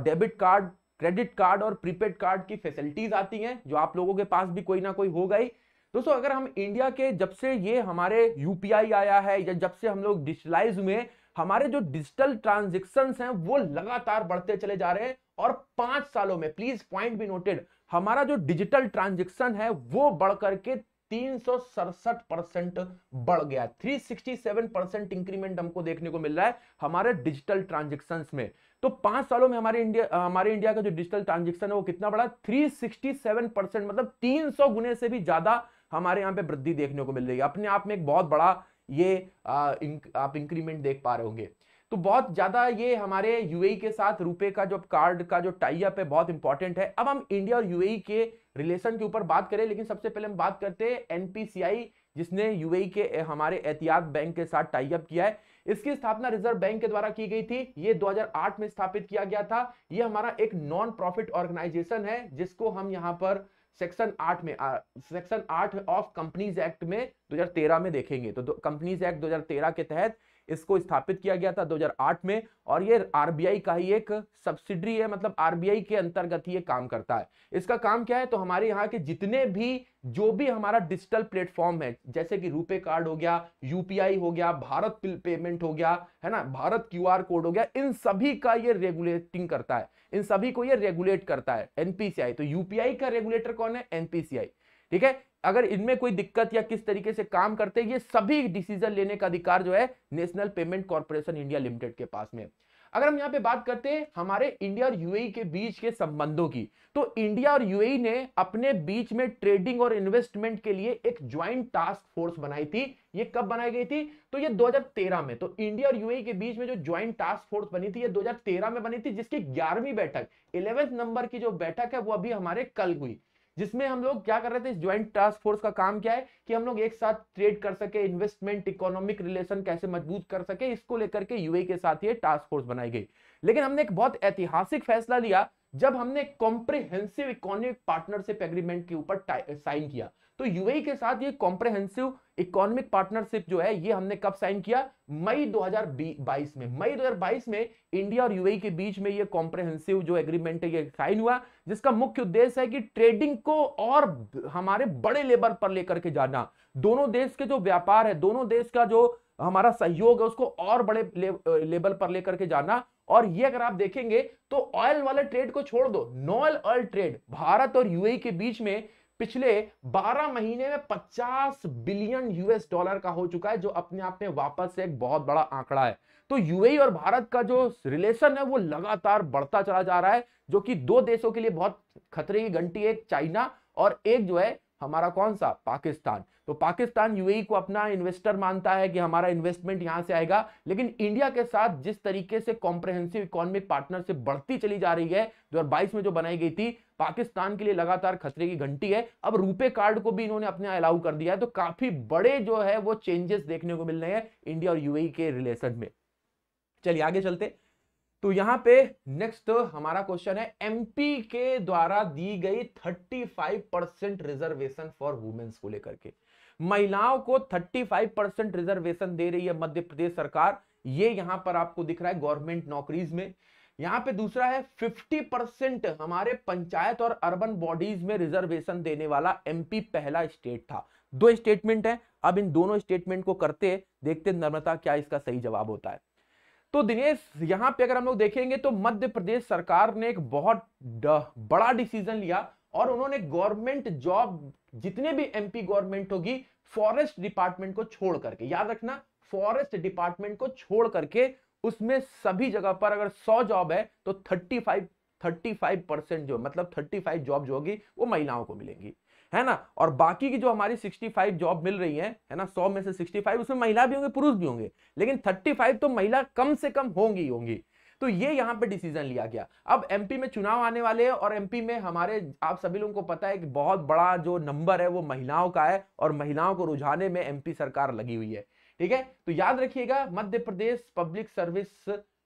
डेबिट कार्ड क्रेडिट कार्ड और प्रीपेड कार्ड की फैसिलिटीज आती हैं जो आप लोगों के पास भी कोई ना कोई हो गई दोस्तों अगर हम इंडिया के जब से ये हमारे यूपीआई आया है या जब से हम लोग डिजिटलाइज हुए हमारे जो डिजिटल ट्रांजेक्शन हैं वो लगातार बढ़ते चले जा रहे हैं और पांच सालों में प्लीज पॉइंट भी नोटेड हमारा जो डिजिटल ट्रांजेक्शन है वो बढ़ करके तीन परसेंट बढ़ गया 367 परसेंट इंक्रीमेंट हमको देखने को मिल रहा है हमारे डिजिटल ट्रांजेक्शन में तो पांच सालों में हमारे इंडिया हमारे इंडिया का जो डिजिटल ट्रांजेक्शन है वो कितना बढ़ा 367 परसेंट मतलब 300 गुने से भी ज्यादा हमारे यहाँ पे वृद्धि देखने को मिल रही है अपने आप में एक बहुत बड़ा ये आ, इंक, आप इंक्रीमेंट देख पा रहे होंगे तो बहुत ज्यादा ये हमारे यूएई e के साथ रुपए का जो कार्ड का जो टाइप है बहुत इंपॉर्टेंट है अब हम इंडिया और यूएई e के रिलेशन के ऊपर बात करें लेकिन सबसे पहले हम बात करते हैं एनपीसीआई जिसने यूएई e के हमारे एहतियात बैंक के साथ टाइप किया है इसकी स्थापना रिजर्व बैंक के द्वारा की गई थी ये 2008 में स्थापित किया गया था ये हमारा एक नॉन प्रॉफिट ऑर्गेनाइजेशन है जिसको हम यहाँ पर सेक्शन आठ में सेक्शन आठ ऑफ कंपनीज एक्ट में 2013 में देखेंगे तो कंपनीज एक्ट 2013 के तहत इसको स्थापित किया गया था 2008 में और ये आरबीआई का ही एक सब्सिडरी है मतलब आरबीआई के अंतर्गत ही ये काम करता है इसका काम क्या है तो हमारे यहाँ के जितने भी जो भी हमारा डिजिटल प्लेटफॉर्म है जैसे कि रुपे कार्ड हो गया यूपीआई हो गया भारत पेमेंट हो गया है ना भारत क्यूआर कोड हो गया इन सभी का ये रेगुलेटिंग करता है इन सभी को ये रेगुलेट करता है एनपीसीआई तो यूपीआई का रेगुलेटर कौन है एनपीसीआई ठीक है अगर इनमें कोई दिक्कत या किस तरीके से काम करते हैं ये सभी डिसीजन लेने का अधिकार जो है national payment corporation India limited के पास में अगर हम यहाँ पे बात करते हैं हमारे इंडिया और यूएई e के बीच के संबंधों की तो इंडिया और यूएई e ने अपने बीच में ट्रेडिंग और इन्वेस्टमेंट के लिए एक ज्वाइंट टास्क फोर्स बनाई थी ये कब बनाई गई थी तो ये 2013 में तो इंडिया और यूएई e के बीच में जो ज्वाइंट टास्क फोर्स बनी थी ये 2013 में बनी थी जिसकी ग्यारहवीं बैठक इलेवेंथ नंबर की जो बैठक है वो अभी हमारे कल हुई जिसमें हम लोग क्या कर रहे थे ज्वाइंट टास्क फोर्स का काम क्या है कि हम लोग एक साथ ट्रेड कर सके इन्वेस्टमेंट इकोनॉमिक रिलेशन कैसे मजबूत कर सके इसको लेकर के यूए के साथ ये टास्क फोर्स बनाई गई लेकिन हमने एक बहुत ऐतिहासिक फैसला लिया जब हमने कॉम्प्रिहेंसिव इकोनॉमिक पार्टनरशिप एग्रीमेंट के ऊपर साइन किया तो यूए के साथ ये कॉम्प्रिहेंसिव इकोनॉमिक पार्टनरशिप जो है ये हमने कब साइन किया मई 2022 में मई 2022 में इंडिया और यूएई के बीच में ये कॉम्प्रिहेंसिव जो एग्रीमेंट है ये साइन हुआ जिसका मुख्य उद्देश्य है कि ट्रेडिंग को और हमारे बड़े लेवल पर लेकर के जाना दोनों देश के जो व्यापार है दोनों देश का जो हमारा सहयोग है उसको और बड़े लेवल पर लेकर के जाना और ये अगर आप देखेंगे तो ऑयल वाले ट्रेड को छोड़ दो नॉयल ऑयल ट्रेड भारत और यूएई के बीच में पिछले 12 महीने में 50 बिलियन यूएस डॉलर का हो चुका है जो अपने आप में वापस से एक बहुत बड़ा आंकड़ा है तो यूएई और भारत का जो रिलेशन है वो लगातार बढ़ता चला जा रहा है जो कि दो देशों के लिए बहुत खतरे की घंटी है चाइना और एक जो है हमारा कौन सा पाकिस्तान तो पाकिस्तान यूएई e को अपना इन्वेस्टर मानता है कि हमारा इन्वेस्टमेंट यहां से आएगा लेकिन इंडिया के साथ जिस तरीके से कॉम्प्रेहेंसिव इकोनॉमिक पार्टनरशिप बढ़ती चली जा रही है दो 2022 में जो बनाई गई थी पाकिस्तान के लिए लगातार खतरे की घंटी है अब रुपए कार्ड को भी इन्होंने अपने अलाउ कर दिया है तो काफी बड़े जो है वो चेंजेस देखने को मिल रहे हैं इंडिया और यूएई e के रिलेशन में चलिए आगे चलते हैं तो यहां पे नेक्स्ट हमारा क्वेश्चन है एमपी के द्वारा दी गई 35 परसेंट रिजर्वेशन फॉर वुमेन्स को लेकर के महिलाओं को 35 परसेंट रिजर्वेशन दे रही है मध्य प्रदेश सरकार ये यहां पर आपको दिख रहा है गवर्नमेंट नौकरीज में यहां पे दूसरा है 50 परसेंट हमारे पंचायत और अर्बन बॉडीज में रिजर्वेशन देने वाला एमपी पहला स्टेट था दो स्टेटमेंट है अब इन दोनों स्टेटमेंट को करते देखते नर्मदा क्या इसका सही जवाब होता है तो दिनेश यहां पे अगर हम लोग देखेंगे तो मध्य प्रदेश सरकार ने एक बहुत बड़ा डिसीजन लिया और उन्होंने गवर्नमेंट जॉब जितने भी एमपी गवर्नमेंट होगी फॉरेस्ट डिपार्टमेंट को छोड़ करके याद रखना फॉरेस्ट डिपार्टमेंट को छोड़ करके उसमें सभी जगह पर अगर 100 जॉब है तो 35 35 परसेंट जो मतलब 35 जॉब जो होगी वो महिलाओं को मिलेंगी है ना और बाकी की जो हमारी 65 जॉब मिल रही है है ना 100 में से 65 उसमें महिला भी होंगे पुरुष भी होंगे लेकिन 35 तो महिला कम से कम होंगी होंगी तो ये यहाँ पे डिसीजन लिया गया अब एमपी में चुनाव आने वाले हैं और एमपी में हमारे आप सभी लोगों को पता है कि बहुत बड़ा जो नंबर है वो महिलाओं का है और महिलाओं को रुझाने में एमपी सरकार लगी हुई है ठीक है तो याद रखिएगा मध्य प्रदेश पब्लिक सर्विस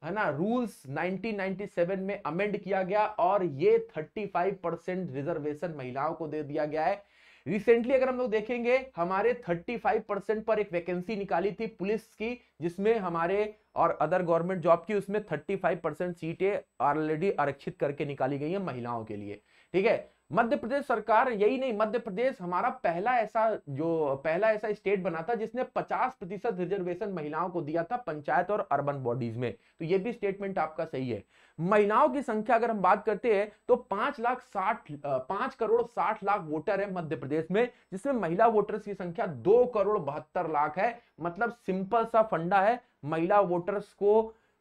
है ना रूल्स 1997 में अमेंड किया गया और ये 35 परसेंट रिजर्वेशन महिलाओं को दे दिया गया है रिसेंटली अगर हम लोग देखेंगे हमारे 35 परसेंट पर एक वैकेंसी निकाली थी पुलिस की जिसमें हमारे और अदर गवर्नमेंट जॉब की उसमें 35 परसेंट सीटें ऑलरेडी आरक्षित करके निकाली गई है महिलाओं के लिए ठीक है मध्य प्रदेश सरकार यही नहीं मध्य प्रदेश हमारा पहला ऐसा जो पहला ऐसा स्टेट बना था जिसने 50 प्रतिशत रिजर्वेशन महिलाओं को दिया था पंचायत और अर्बन बॉडीज में तो यह भी स्टेटमेंट आपका सही है महिलाओं की संख्या अगर हम बात करते हैं तो पांच लाख साठ पांच करोड़ साठ लाख वोटर है मध्य प्रदेश में जिसमें महिला वोटर्स की संख्या दो करोड़ बहत्तर लाख है मतलब सिंपल सा फंडा है महिला वोटर्स को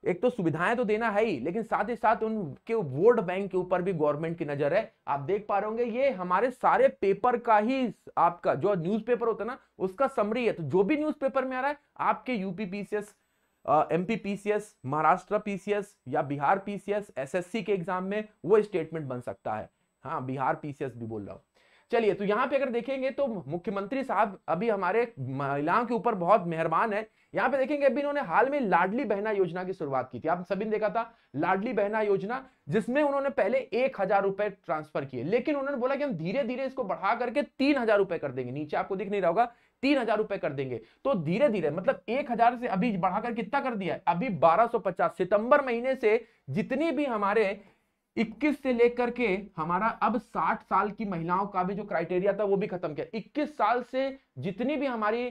एक तो सुविधाएं तो देना है ही लेकिन साथ ही साथ उनके वोट बैंक के ऊपर भी गवर्नमेंट की नजर है आप देख पा रहे होंगे ये हमारे सारे पेपर का ही आपका जो न्यूज़पेपर होता है ना उसका समरी है तो जो भी न्यूज़पेपर में आ रहा है आपके UP PCS M P PCS Maharashtra PCS या बिहार पीसीएस एस के एग्जाम में वो स्टेटमेंट बन सकता है हाँ बिहार पीसीएस भी बोल रहा हूँ चलिए तो यहाँ पे अगर देखेंगे तो मुख्यमंत्री साहब अभी हमारे महिलाओं के ऊपर बहुत मेहरबान है यहाँ पे देखेंगे अभी इन्होंने हाल में लाडली बहना योजना की शुरुआत की थी आप सभी ने देखा था लाडली बहना योजना जिसमें उन्होंने पहले एक हजार रुपए ट्रांसफर किए लेकिन उन्होंने बोला कि हम धीरे धीरे इसको बढ़ा करके तीन हजार रुपए कर देंगे नीचे आपको दिख नहीं रहा होगा तीन हजार रुपए कर देंगे तो धीरे धीरे मतलब एक हजार से अभी बढ़ाकर कितना कर दिया है अभी बारह सितंबर महीने से जितनी भी हमारे 21 से लेकर के हमारा अब 60 साल की महिलाओं का भी जो क्राइटेरिया था वो भी खत्म किया 21 साल से जितनी भी हमारी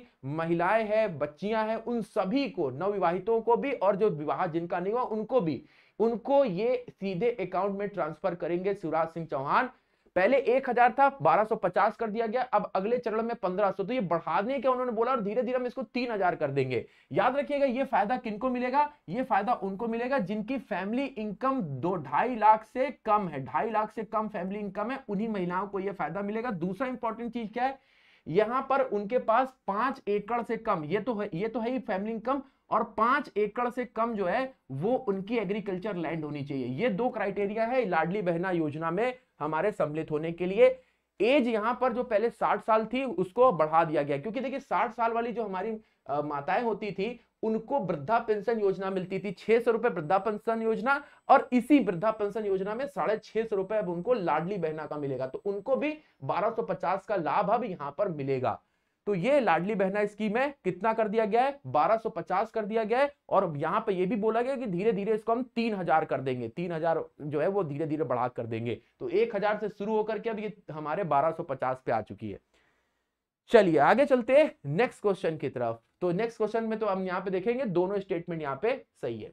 महिलाएं हैं बच्चियां हैं उन सभी को नवविवाहितों को भी और जो विवाह जिनका नहीं हुआ उनको भी उनको ये सीधे अकाउंट में ट्रांसफर करेंगे शिवराज सिंह चौहान पहले 1000 था 1250 कर दिया गया अब अगले चरण में 1500 तो ये बढ़ाने का उन्होंने बोला और धीरे धीरे हम इसको 3000 कर देंगे याद रखिएगा ये फायदा किनको मिलेगा ये फायदा उनको मिलेगा जिनकी फैमिली इनकम दो ढाई लाख से कम है ढाई लाख से कम फैमिली इनकम है उन्हीं महिलाओं को यह फायदा मिलेगा दूसरा इंपॉर्टेंट चीज क्या है यहां पर उनके पास पांच एकड़ से कम ये तो है ये तो है ही फैमिली इनकम और पांच एकड़ से कम जो है वो उनकी एग्रीकल्चर लैंड होनी चाहिए ये दो क्राइटेरिया है लाडली बहना योजना में हमारे सम्मिलित होने के लिए एज यहां पर जो पहले 60 साल थी उसको बढ़ा दिया गया क्योंकि देखिए 60 साल वाली जो हमारी माताएं होती थी उनको वृद्धा पेंशन योजना मिलती थी छह सौ रुपए वृद्धा पेंशन योजना और इसी वृद्धा पेंशन योजना में साढ़े छह सौ रुपए अब उनको लाडली बहना का मिलेगा तो उनको भी 1250 का लाभ अब यहाँ पर मिलेगा तो ये लाडली बहना स्कीम है कितना कर दिया गया है 1250 कर दिया गया है और यहाँ पे ये भी बोला गया कि धीरे धीरे इसको हम 3000 कर देंगे 3000 जो है वो धीरे धीरे बढ़ा कर देंगे तो 1000 से शुरू होकर के अब ये हमारे 1250 पे आ चुकी है चलिए आगे चलते हैं नेक्स्ट क्वेश्चन की तरफ तो नेक्स्ट क्वेश्चन में तो हम यहाँ पे देखेंगे दोनों स्टेटमेंट यहाँ पे सही है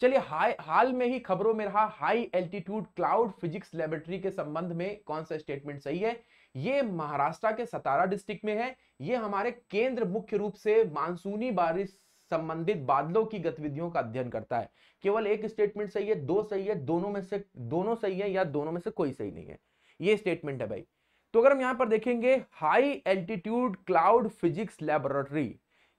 चलिए हाल में ही खबरों में रहा high altitude cloud physics laboratory के संबंध में कौन सा स्टेटमेंट सही है ये महाराष्ट्र के सतारा डिस्ट्रिक्ट में है ये हमारे केंद्र मुख्य रूप से मानसूनी बारिश संबंधित बादलों की गतिविधियों का अध्ययन करता है केवल एक स्टेटमेंट सही है दो सही है दोनों में से दोनों सही है या दोनों में से कोई सही नहीं है ये स्टेटमेंट है भाई तो अगर हम यहां पर देखेंगे high altitude cloud physics laboratory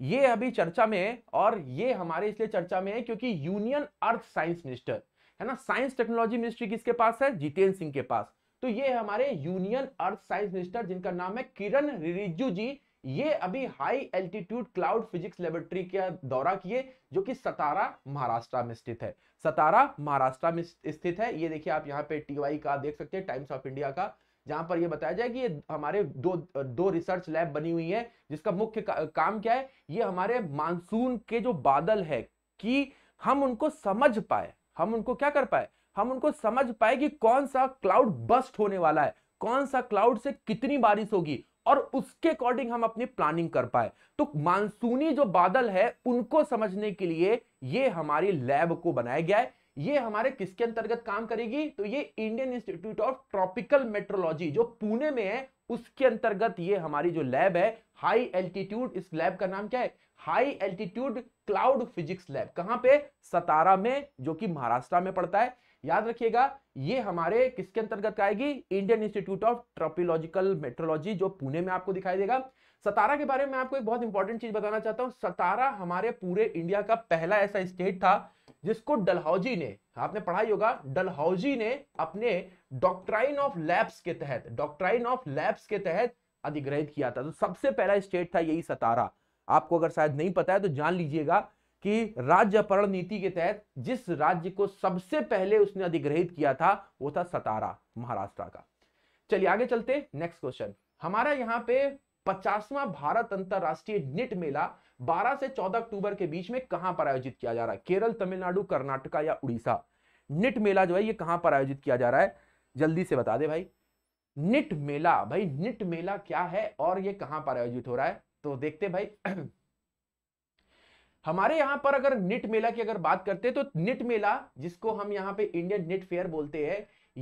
ये अभी चर्चा में है और ये हमारे इसलिए चर्चा में है क्योंकि यूनियन अर्थ साइंस मिनिस्टर है ना साइंस टेक्नोलॉजी मिनिस्ट्री किसके पास है जितेंद्र सिंह के पास तो ये हमारे यूनियन अर्थ साइंस मिनिस्टर जिनका नाम है किरण रिजिजू जी ये अभी high altitude cloud physics laboratory का दौरा किए जो कि सतारा महाराष्ट्र में स्थित है सतारा महाराष्ट्र में स्थित है ये देखिए आप यहाँ पे टीवाई का देख सकते हैं टाइम्स ऑफ इंडिया का जहां पर यह बताया जाए कि ये हमारे दो दो रिसर्च लैब बनी हुई है जिसका मुख्य का, काम क्या है ये हमारे मानसून के जो बादल है कि हम उनको समझ पाए हम उनको क्या कर पाए हम उनको समझ पाए कि कौन सा क्लाउड बस्ट होने वाला है कौन सा क्लाउड से कितनी बारिश होगी और उसके अकॉर्डिंग हम अपनी प्लानिंग कर पाए तो मानसूनी जो बादल है उनको समझने के लिए ये हमारी लैब को बनाया गया है ये हमारे किसके अंतर्गत काम करेगी तो ये Indian Institute of Tropical Meteorology जो पुणे में है उसके अंतर्गत ये हमारी जो लैब है हाई एल्टीट्यूड इस लैब का नाम क्या है high altitude cloud physics lab कहां पे सतारा में जो कि महाराष्ट्र में पड़ता है याद रखिएगा ये हमारे किसके अंतर्गत आएगी Indian Institute of Tropological Meteorology जो पुणे में आपको दिखाई देगा सतारा के बारे में आपको एक बहुत इंपॉर्टेंट चीज बताना चाहता हूँ सतारा हमारे पूरे इंडिया का पहला ऐसा स्टेट था जिसको डलहौजी ने आपने पढ़ाई होगा डलहौजी ने अपने डॉक्ट्राइन ऑफ लैब्स के तहत डॉक्ट्राइन ऑफ लैब्स के तहत अधिग्रहित किया था तो सबसे पहला स्टेट था यही सतारा आपको अगर शायद नहीं पता है तो जान लीजिएगा कि राज्य अपहरण नीति के तहत जिस राज्य को सबसे पहले उसने अधिग्रहित किया था वो था सतारा महाराष्ट्र का चलिए आगे चलते नेक्स्ट क्वेश्चन हमारा यहाँ पे पचासवां भारत अंतरराष्ट्रीय निट मेला 12 से 14 अक्टूबर के बीच में कहां पर आयोजित किया जा रहा है केरल तमिलनाडु कर्नाटका या उड़ीसा निट मेला जो है ये कहां पर आयोजित किया जा रहा है जल्दी से बता दे भाई निट मेला भाई निट मेला क्या है और ये कहां पर आयोजित हो रहा है तो देखते भाई हमारे यहां पर अगर निट मेला की अगर बात करते हैं तो निट मेला जिसको हम यहां पर इंडियन निट फेयर बोलते हैं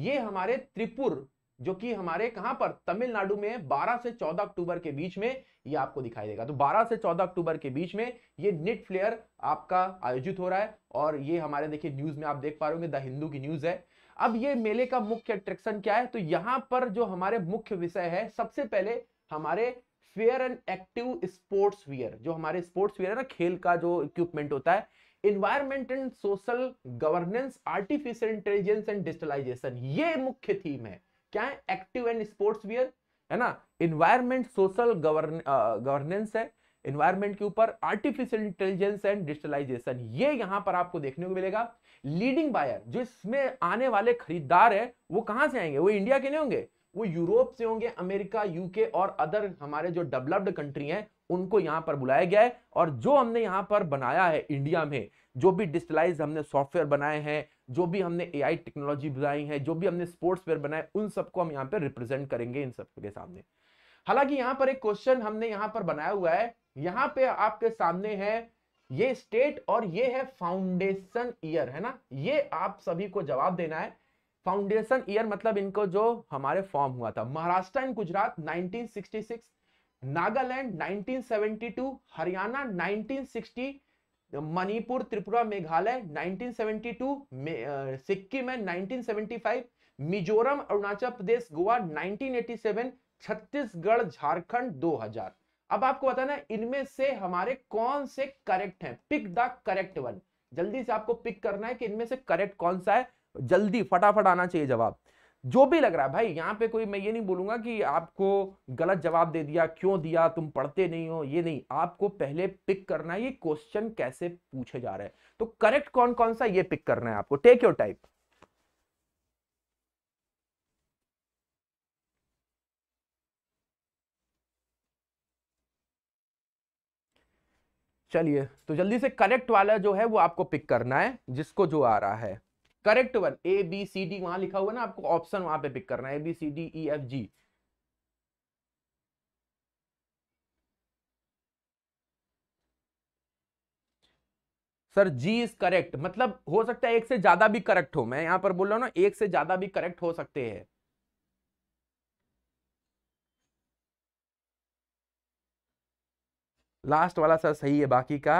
ये हमारे त्रिपुर जो कि हमारे कहां पर तमिलनाडु में 12 से 14 अक्टूबर के बीच में ये आपको दिखाई देगा तो 12 से 14 अक्टूबर के बीच में ये निट फ्लेयर आपका आयोजित हो रहा है और ये हमारे देखिए न्यूज में आप देख पा रहे होंगे द हिंदू की न्यूज है अब ये मेले का मुख्य अट्रैक्शन क्या है तो यहाँ पर जो हमारे मुख्य विषय है सबसे पहले हमारे fair and active sports wear जो हमारे स्पोर्ट्स वियर है ना खेल का जो इक्विपमेंट होता है environment and social governance artificial intelligence and digitalization ये मुख्य थीम है क्या है एक्टिव एंड स्पोर्ट्स वियर है ना इन्वायरमेंट सोशल गवर्नेंस है इन्वायरमेंट के ऊपर आर्टिफिशियल इंटेलिजेंस एंड डिजिटलाइजेशन ये यहाँ पर आपको देखने को मिलेगा लीडिंग बायर जो इसमें आने वाले खरीदार है वो कहाँ से आएंगे वो इंडिया के नहीं होंगे वो यूरोप से होंगे अमेरिका यूके और अदर हमारे जो डेवलप्ड कंट्री हैं उनको यहाँ पर बुलाया गया है और जो हमने यहाँ पर बनाया है इंडिया में जो भी डिजिटलाइज हमने सॉफ्टवेयर बनाए हैं जो भी हमने ए टेक्नोलॉजी बनाई है जो भी हमने स्पोर्ट्स वेयर बनाए उन सबको हम यहाँ पर रिप्रेजेंट करेंगे इन सबके सामने हालांकि यहाँ पर एक क्वेश्चन हमने यहाँ पर बनाया हुआ है यहाँ पे आपके सामने है ये स्टेट और ये है फाउंडेशन ईयर है ना ये आप सभी को जवाब देना है फाउंडेशन ईयर मतलब इनको जो हमारे फॉर्म हुआ था महाराष्ट्र एंड गुजरात 1966 नागालैंड 1972 हरियाणा 1960 मणिपुर त्रिपुरा मेघालय 1972 सिक्किम है 1975 मिजोरम अरुणाचल प्रदेश गोवा 1987 छत्तीसगढ़ झारखंड 2000 अब आपको बताना इनमें से हमारे कौन से करेक्ट हैं पिक द करेक्ट वन जल्दी से आपको पिक करना है कि इनमें से करेक्ट कौन सा है जल्दी फटाफट आना चाहिए जवाब जो भी लग रहा है भाई यहाँ पे कोई मैं ये नहीं बोलूंगा कि आपको गलत जवाब दे दिया क्यों दिया तुम पढ़ते नहीं हो ये नहीं आपको पहले पिक करना है ये क्वेश्चन कैसे पूछे जा रहे हैं तो करेक्ट कौन कौन सा ये पिक करना है आपको टेक योर टाइप चलिए तो जल्दी से करेक्ट वाला जो है वो आपको पिक करना है जिसको जो आ रहा है correct one A B C D वहां लिखा हुआ ना आपको ऑप्शन वहां पे पिक करना है A B C D E F G sir G is correct मतलब हो सकता है एक से ज्यादा भी करेक्ट हो मैं यहां पर बोल रहा हूं ना एक से ज्यादा भी करेक्ट हो सकते हैं लास्ट वाला सर सही है बाकी का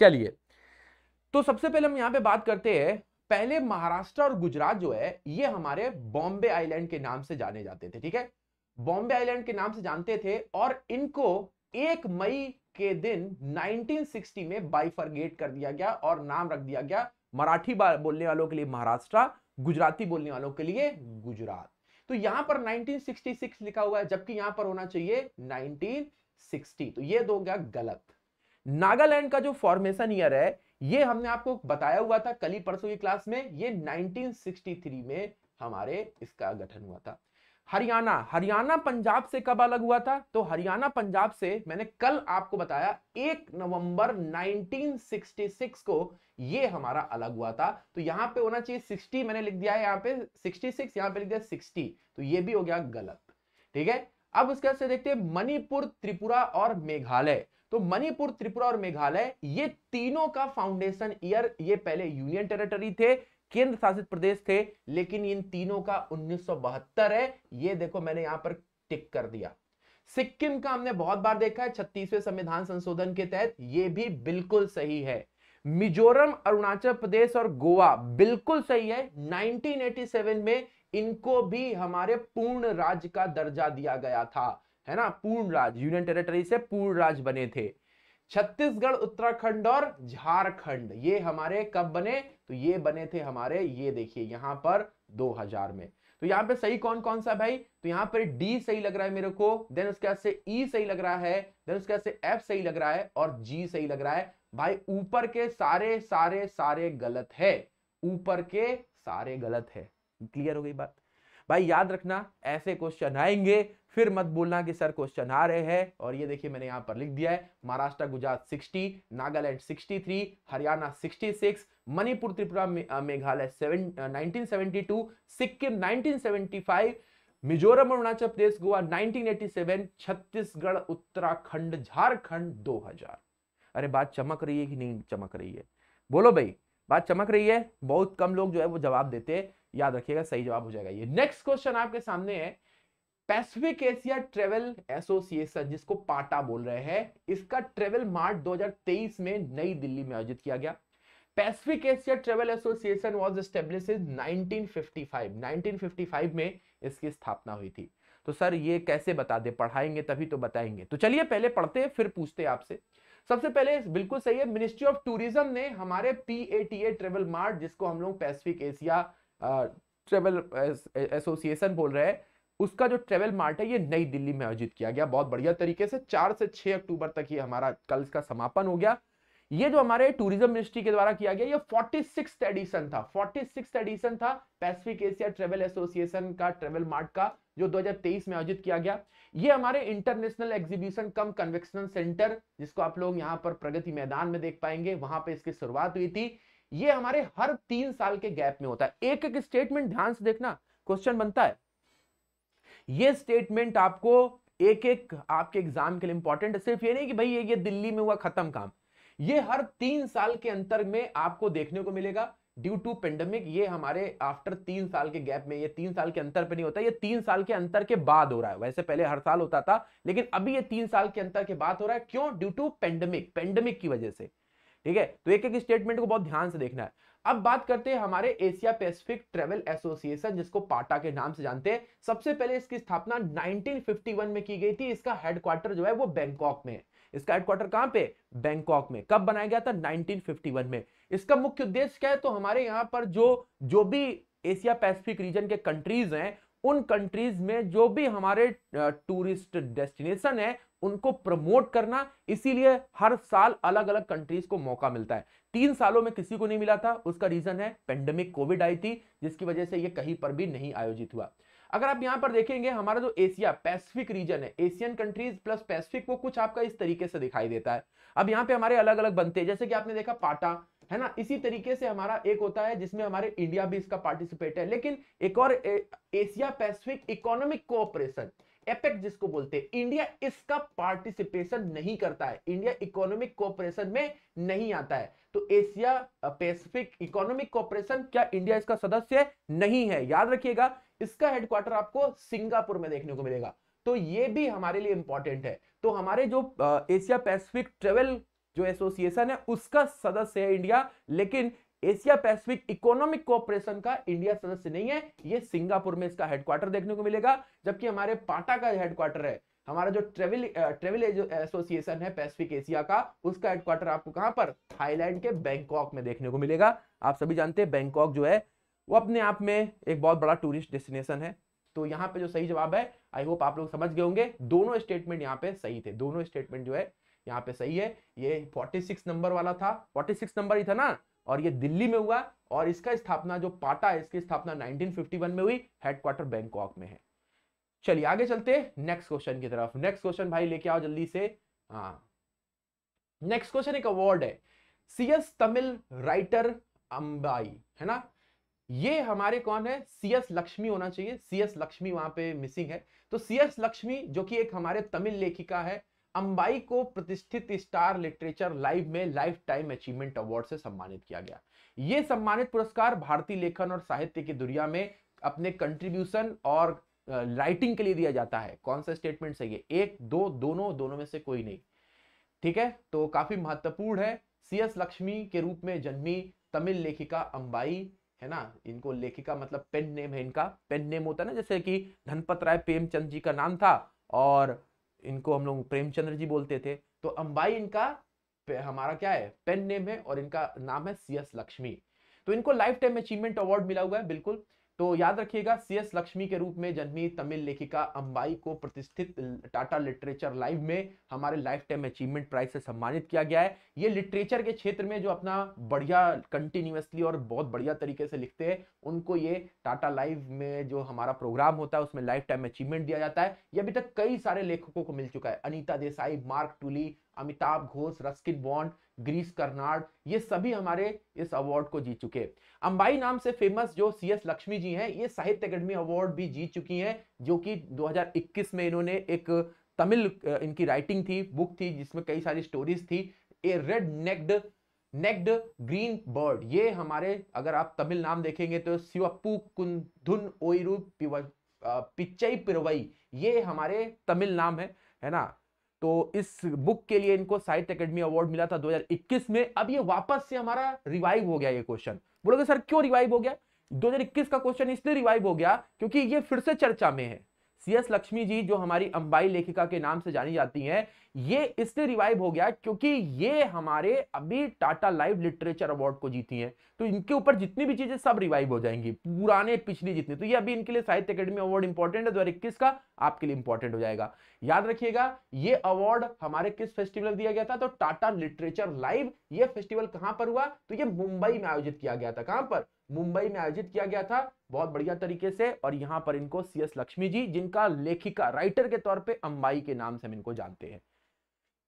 चलिए तो सबसे पहले हम यहां पे बात करते हैं पहले महाराष्ट्र और गुजरात जो है ये हमारे बॉम्बे आइलैंड के नाम से जाने जाते थे ठीक है बॉम्बे आइलैंड के नाम से जानते थे और इनको एक मई के दिन 1960 में बाइफरगेट कर दिया गया और नाम रख दिया गया मराठी बोलने वालों के लिए महाराष्ट्र गुजराती बोलने वालों के लिए गुजरात तो यहां पर 1966 लिखा हुआ है जबकि यहां पर होना चाहिए 1960 तो ये दो गया गलत नागालैंड का जो फॉर्मेशन ईयर है ये हमने आपको बताया हुआ था कल ही परसों की क्लास में ये 1963 में हमारे इसका गठन हुआ था हरियाणा हरियाणा पंजाब से कब अलग हुआ था तो हरियाणा पंजाब से मैंने कल आपको बताया एक नवंबर 1966 को ये हमारा अलग हुआ था तो यहां पे होना चाहिए 60 मैंने लिख दिया है यहाँ पे 66 यहां पे लिख दिया 60 तो ये भी हो गया गलत ठीक है अब उसके बाद से देखते हैं मणिपुर त्रिपुरा और मेघालय तो मणिपुर त्रिपुरा और मेघालय ये तीनों का फाउंडेशन ईयर ये पहले यूनियन टेरिटरी थे केंद्र शासित प्रदेश थे लेकिन इन तीनों का 1972 है ये देखो मैंने यहां पर टिक कर दिया सिक्किम का हमने बहुत बार देखा है छत्तीसवें संविधान संशोधन के तहत ये भी बिल्कुल सही है मिजोरम अरुणाचल प्रदेश और गोवा बिल्कुल सही है 1987 में इनको भी हमारे पूर्ण राज्य का दर्जा दिया गया था है ना पूर्ण राज्य यूनियन टेरिटरी से पूर्ण राज्य बने थे छत्तीसगढ़ उत्तराखंड और झारखंड ये हमारे कब बने तो ये बने थे हमारे ये देखिए यहां पर 2000 में तो यहां पे सही कौन कौन सा भाई तो यहां पर डी सही लग रहा है मेरे को देन उसके बाद से ई e सही लग रहा है देन उसके बाद से एफ सही लग रहा है और जी सही लग रहा है भाई ऊपर के सारे सारे सारे गलत है ऊपर के सारे गलत है क्लियर हो गई बात भाई याद रखना ऐसे क्वेश्चन आएंगे फिर मत बोलना कि सर क्वेश्चन आ रहे हैं और ये देखिए मैंने यहाँ पर लिख दिया है महाराष्ट्र गुजरात 60 नागालैंड 63 हरियाणा 66 मणिपुर त्रिपुरा मेघालय नाइनटीन सिक्किम 1975 मिजोरम अरुणाचल प्रदेश गोवा 1987 छत्तीसगढ़ उत्तराखंड झारखंड 2000 अरे बात चमक रही है कि नहीं चमक रही है बोलो भाई बात चमक रही है बहुत कम लोग जो है वो जवाब देते हैं याद रखिएगा सही जवाब हो जाएगा ये नेक्स्ट क्वेश्चन आपके सामने है पैसिफिक एशिया ट्रेवल एसोसिएशन जिसको पाटा बोल रहे हैं इसका ट्रेवल मार्ट 2023 में नई दिल्ली में आयोजित किया गया Pacific Asia travel association was establish in 1955 1955 में इसकी स्थापना हुई थी तो सर ये कैसे बता दे पढ़ाएंगे तभी तो बताएंगे तो चलिए पहले पढ़ते हैं फिर पूछते हैं आपसे सबसे पहले बिल्कुल सही है मिनिस्ट्री ऑफ टूरिज्म ने हमारे P A T A travel mart जिसको हम लोग पैसिफिक एशिया ट्रेवल एसोसिएशन बोल रहे हैं उसका जो ट्रेवल मार्ट है ये नई दिल्ली में आयोजित किया गया बहुत बढ़िया तरीके से चार से छह अक्टूबर तक ये हमारा कल का समापन हो गया ये जो हमारे टूरिज्म मिनिस्ट्री के द्वारा किया गया ये फोर्टी सिक्स एडिशन था फोर्टी एडिशन था पैसिफिक एशिया ट्रेवल एसोसिएशन का ट्रेवल मार्ट का जो 2023 में आयोजित किया गया ये हमारे international exhibition cum convection centre जिसको आप लोग यहाँ पर प्रगति मैदान में देख पाएंगे वहां पर इसकी शुरुआत हुई थी ये हमारे हर तीन साल के गैप में होता है एक एक स्टेटमेंट ध्यान से देखना क्वेश्चन बनता है ये स्टेटमेंट आपको एक एक आपके एग्जाम के लिए इंपॉर्टेंट सिर्फ ये नहीं कि भाई ये, ये दिल्ली में हुआ खत्म काम ये हर तीन साल के अंतर में आपको देखने को मिलेगा ड्यू टू पेंडेमिक ये हमारे आफ्टर तीन साल के गैप में ये तीन साल के अंतर पे नहीं होता ये तीन साल के अंतर के बाद हो रहा है वैसे पहले हर साल होता था लेकिन अभी ये तीन साल के अंतर के बाद हो रहा है क्यों ड्यू टू पेंडेमिक पेंडेमिक की वजह से ठीक है तो एक एक स्टेटमेंट को बहुत ध्यान से देखना है अब बात करते हैं हमारे एशिया पैसिफिक ट्रेवल एसोसिएशन जिसको पाटा के नाम से जानते हैं सबसे पहले इसकी स्थापना 1951 में की गई थी इसका हेडक्वार्टर जो है वो बैंकॉक में है इसका हेडक्वार्टर कहां पे बैंकॉक में कब बनाया गया था 1951 में इसका मुख्य उद्देश्य क्या है तो हमारे यहां पर जो जो भी एशिया पैसिफिक रीजन के कंट्रीज हैं उन कंट्रीज में जो भी हमारे टूरिस्ट डेस्टिनेशन है उनको प्रमोट करना इसीलिए हर साल अलग अलग कंट्रीज को मौका मिलता है तीन सालों में किसी को नहीं मिला था उसका रीजन है पेंडेमिक कोविड आई थी जिसकी वजह से यह कहीं पर भी नहीं आयोजित हुआ अगर आप यहाँ पर देखेंगे हमारा जो एशिया पैसिफिक रीजन है एशियन कंट्रीज प्लस पैसिफिक वो कुछ आपका इस तरीके से दिखाई देता है अब यहाँ पे हमारे अलग अलग बनते हैं जैसे कि आपने देखा पाटा है ना इसी तरीके से हमारा एक होता है जिसमें हमारे इंडिया भी इसका पार्टिसिपेट है लेकिन एक और Asia Pacific economic cooperation APEC जिसको बोलते हैं इंडिया इसका पार्टिसिपेशन नहीं करता है इंडिया इकोनॉमिक कोऑपरेशन में नहीं आता है तो एशिया पैसिफिक इकोनॉमिक कोऑपरेशन क्या इंडिया इसका सदस्य नहीं है याद रखिएगा इसका हेडक्वार्टर आपको सिंगापुर में देखने को मिलेगा तो ये भी हमारे लिए इंपॉर्टेंट है तो हमारे जो एशिया पैसिफिक ट्रेवल जो एसोसिएशन है उसका सदस्य है इंडिया लेकिन एशिया पैसिफिक इकोनॉमिक कोऑपरेशन का इंडिया सदस्य नहीं है ये सिंगापुर में इसका हेडक्वार्टर देखने को मिलेगा जबकि हमारे पाटा का हेडक्वार्टर है हमारा जो ट्रेवल ट्रेवल एसोसिएशन है पैसिफिक एशिया का उसका हेडक्वार्टर आपको कहां पर थाईलैंड के बैंकॉक में देखने को मिलेगा आप सभी जानते हैं बैंकॉक जो है वो अपने आप में एक बहुत बड़ा टूरिस्ट डेस्टिनेशन है तो यहाँ पे जो सही जवाब है आई होप आप लोग समझ गए होंगे दोनों स्टेटमेंट यहाँ पे सही थे दोनों स्टेटमेंट जो है यहाँ पे सही है ये 46 नंबर वाला था 46 नंबर ही था ना और ये दिल्ली में हुआ और इसका स्थापना जो पाटा है इसकी स्थापना 1951 में हुई हेडक्वार्टर बैंकॉक में है चलिए आगे चलते नेक्स्ट क्वेश्चन की तरफ नेक्स्ट क्वेश्चन भाई लेके आओ जल्दी से हाँ नेक्स्ट क्वेश्चन एक अवार्ड है C S Tamil writer Ambai है ना ये हमारे कौन है सी एस लक्ष्मी होना चाहिए सी एस लक्ष्मी वहां पे मिसिंग है तो सी एस लक्ष्मी जो कि एक हमारे तमिल लेखिका है अंबाई को प्रतिष्ठित स्टार लिटरेचर लाइव में लाइफ टाइम अचीवमेंट अवार्ड से सम्मानित किया गया यह सम्मानित पुरस्कार भारतीय लेखन और साहित्य की दुनिया में अपने कंट्रीब्यूशन और राइटिंग के लिए दिया जाता है कौन सा स्टेटमेंट सही है एक दो दोनों दोनों में से कोई नहीं ठीक है तो काफी महत्वपूर्ण है सी एस लक्ष्मी के रूप में जन्मी तमिल लेखिका अंबाई है ना इनको लेखिका मतलब पेन नेम है इनका पेन नेम होता है ना जैसे कि धनपत राय प्रेमचंद जी का नाम था और इनको हम लोग प्रेमचंद्र जी बोलते थे तो अंबाई इनका हमारा क्या है पेन नेम है और इनका नाम है सी एस लक्ष्मी तो इनको लाइफ टाइम अचीवमेंट अवार्ड मिला हुआ है बिल्कुल तो याद रखिएगा सी एस लक्ष्मी के रूप में जन्मी तमिल लेखिका अंबाई को प्रतिष्ठित टाटा लिटरेचर लाइव में हमारे लाइफ टाइम अचीवमेंट प्राइज से सम्मानित किया गया है ये लिटरेचर के क्षेत्र में जो अपना बढ़िया कंटिन्यूसली और बहुत बढ़िया तरीके से लिखते हैं उनको ये टाटा लाइव में जो हमारा प्रोग्राम होता है उसमें लाइफ टाइम अचीवमेंट दिया जाता है ये अभी तक कई सारे लेखकों को मिल चुका है Anita Desai Mark Tully Amitabh Ghosh Ruskin Bond Girish Karnad ये सभी हमारे इस अवार्ड को जीत चुके अंबाई नाम से फेमस जो सी एस लक्ष्मी जी हैं ये साहित्य अकेडमी अवार्ड भी जीत चुकी हैं जो कि 2021 में इन्होंने एक तमिल इनकी राइटिंग थी बुक थी जिसमें कई सारी स्टोरीज थी a red necked necked green bird ये हमारे अगर आप तमिल नाम देखेंगे तो शिवप्पू कुंधुन ओइरू पिचई पिरवई ये हमारे तमिल नाम है है ना तो इस बुक के लिए इनको साहित्य अकेडमी अवार्ड मिला था 2021 में अब ये वापस से हमारा रिवाइव हो गया ये क्वेश्चन बोलोगे सर क्यों रिवाइव हो गया 2021 का क्वेश्चन इसलिए रिवाइव हो गया क्योंकि ये फिर से चर्चा में है सी एस लक्ष्मी जी जो हमारी अंबाई लेखिका के नाम से जानी जाती हैं ये इसलिए रिवाइव हो गया क्योंकि ये हमारे अभी टाटा लाइव लिटरेचर अवार्ड को जीती हैं तो इनके ऊपर जितनी भी चीजें सब रिवाइव हो जाएंगी पुराने पिछली जितनी तो ये अभी इनके लिए साहित्य अकेडमी अवार्ड इंपॉर्टेंट है दो इक्कीस का आपके लिए इंपॉर्टेंट हो जाएगा याद रखिएगा ये अवार्ड हमारे किस फेस्टिवल में दिया गया था तो टाटा लिटरेचर लाइव ये फेस्टिवल कहां पर हुआ तो ये मुंबई में आयोजित किया गया था कहां पर मुंबई में आयोजित किया गया था बहुत बढ़िया तरीके से और यहाँ पर इनको सी एस लक्ष्मी जी जिनका लेखिका राइटर के तौर पे अंबाई के नाम से हम इनको जानते हैं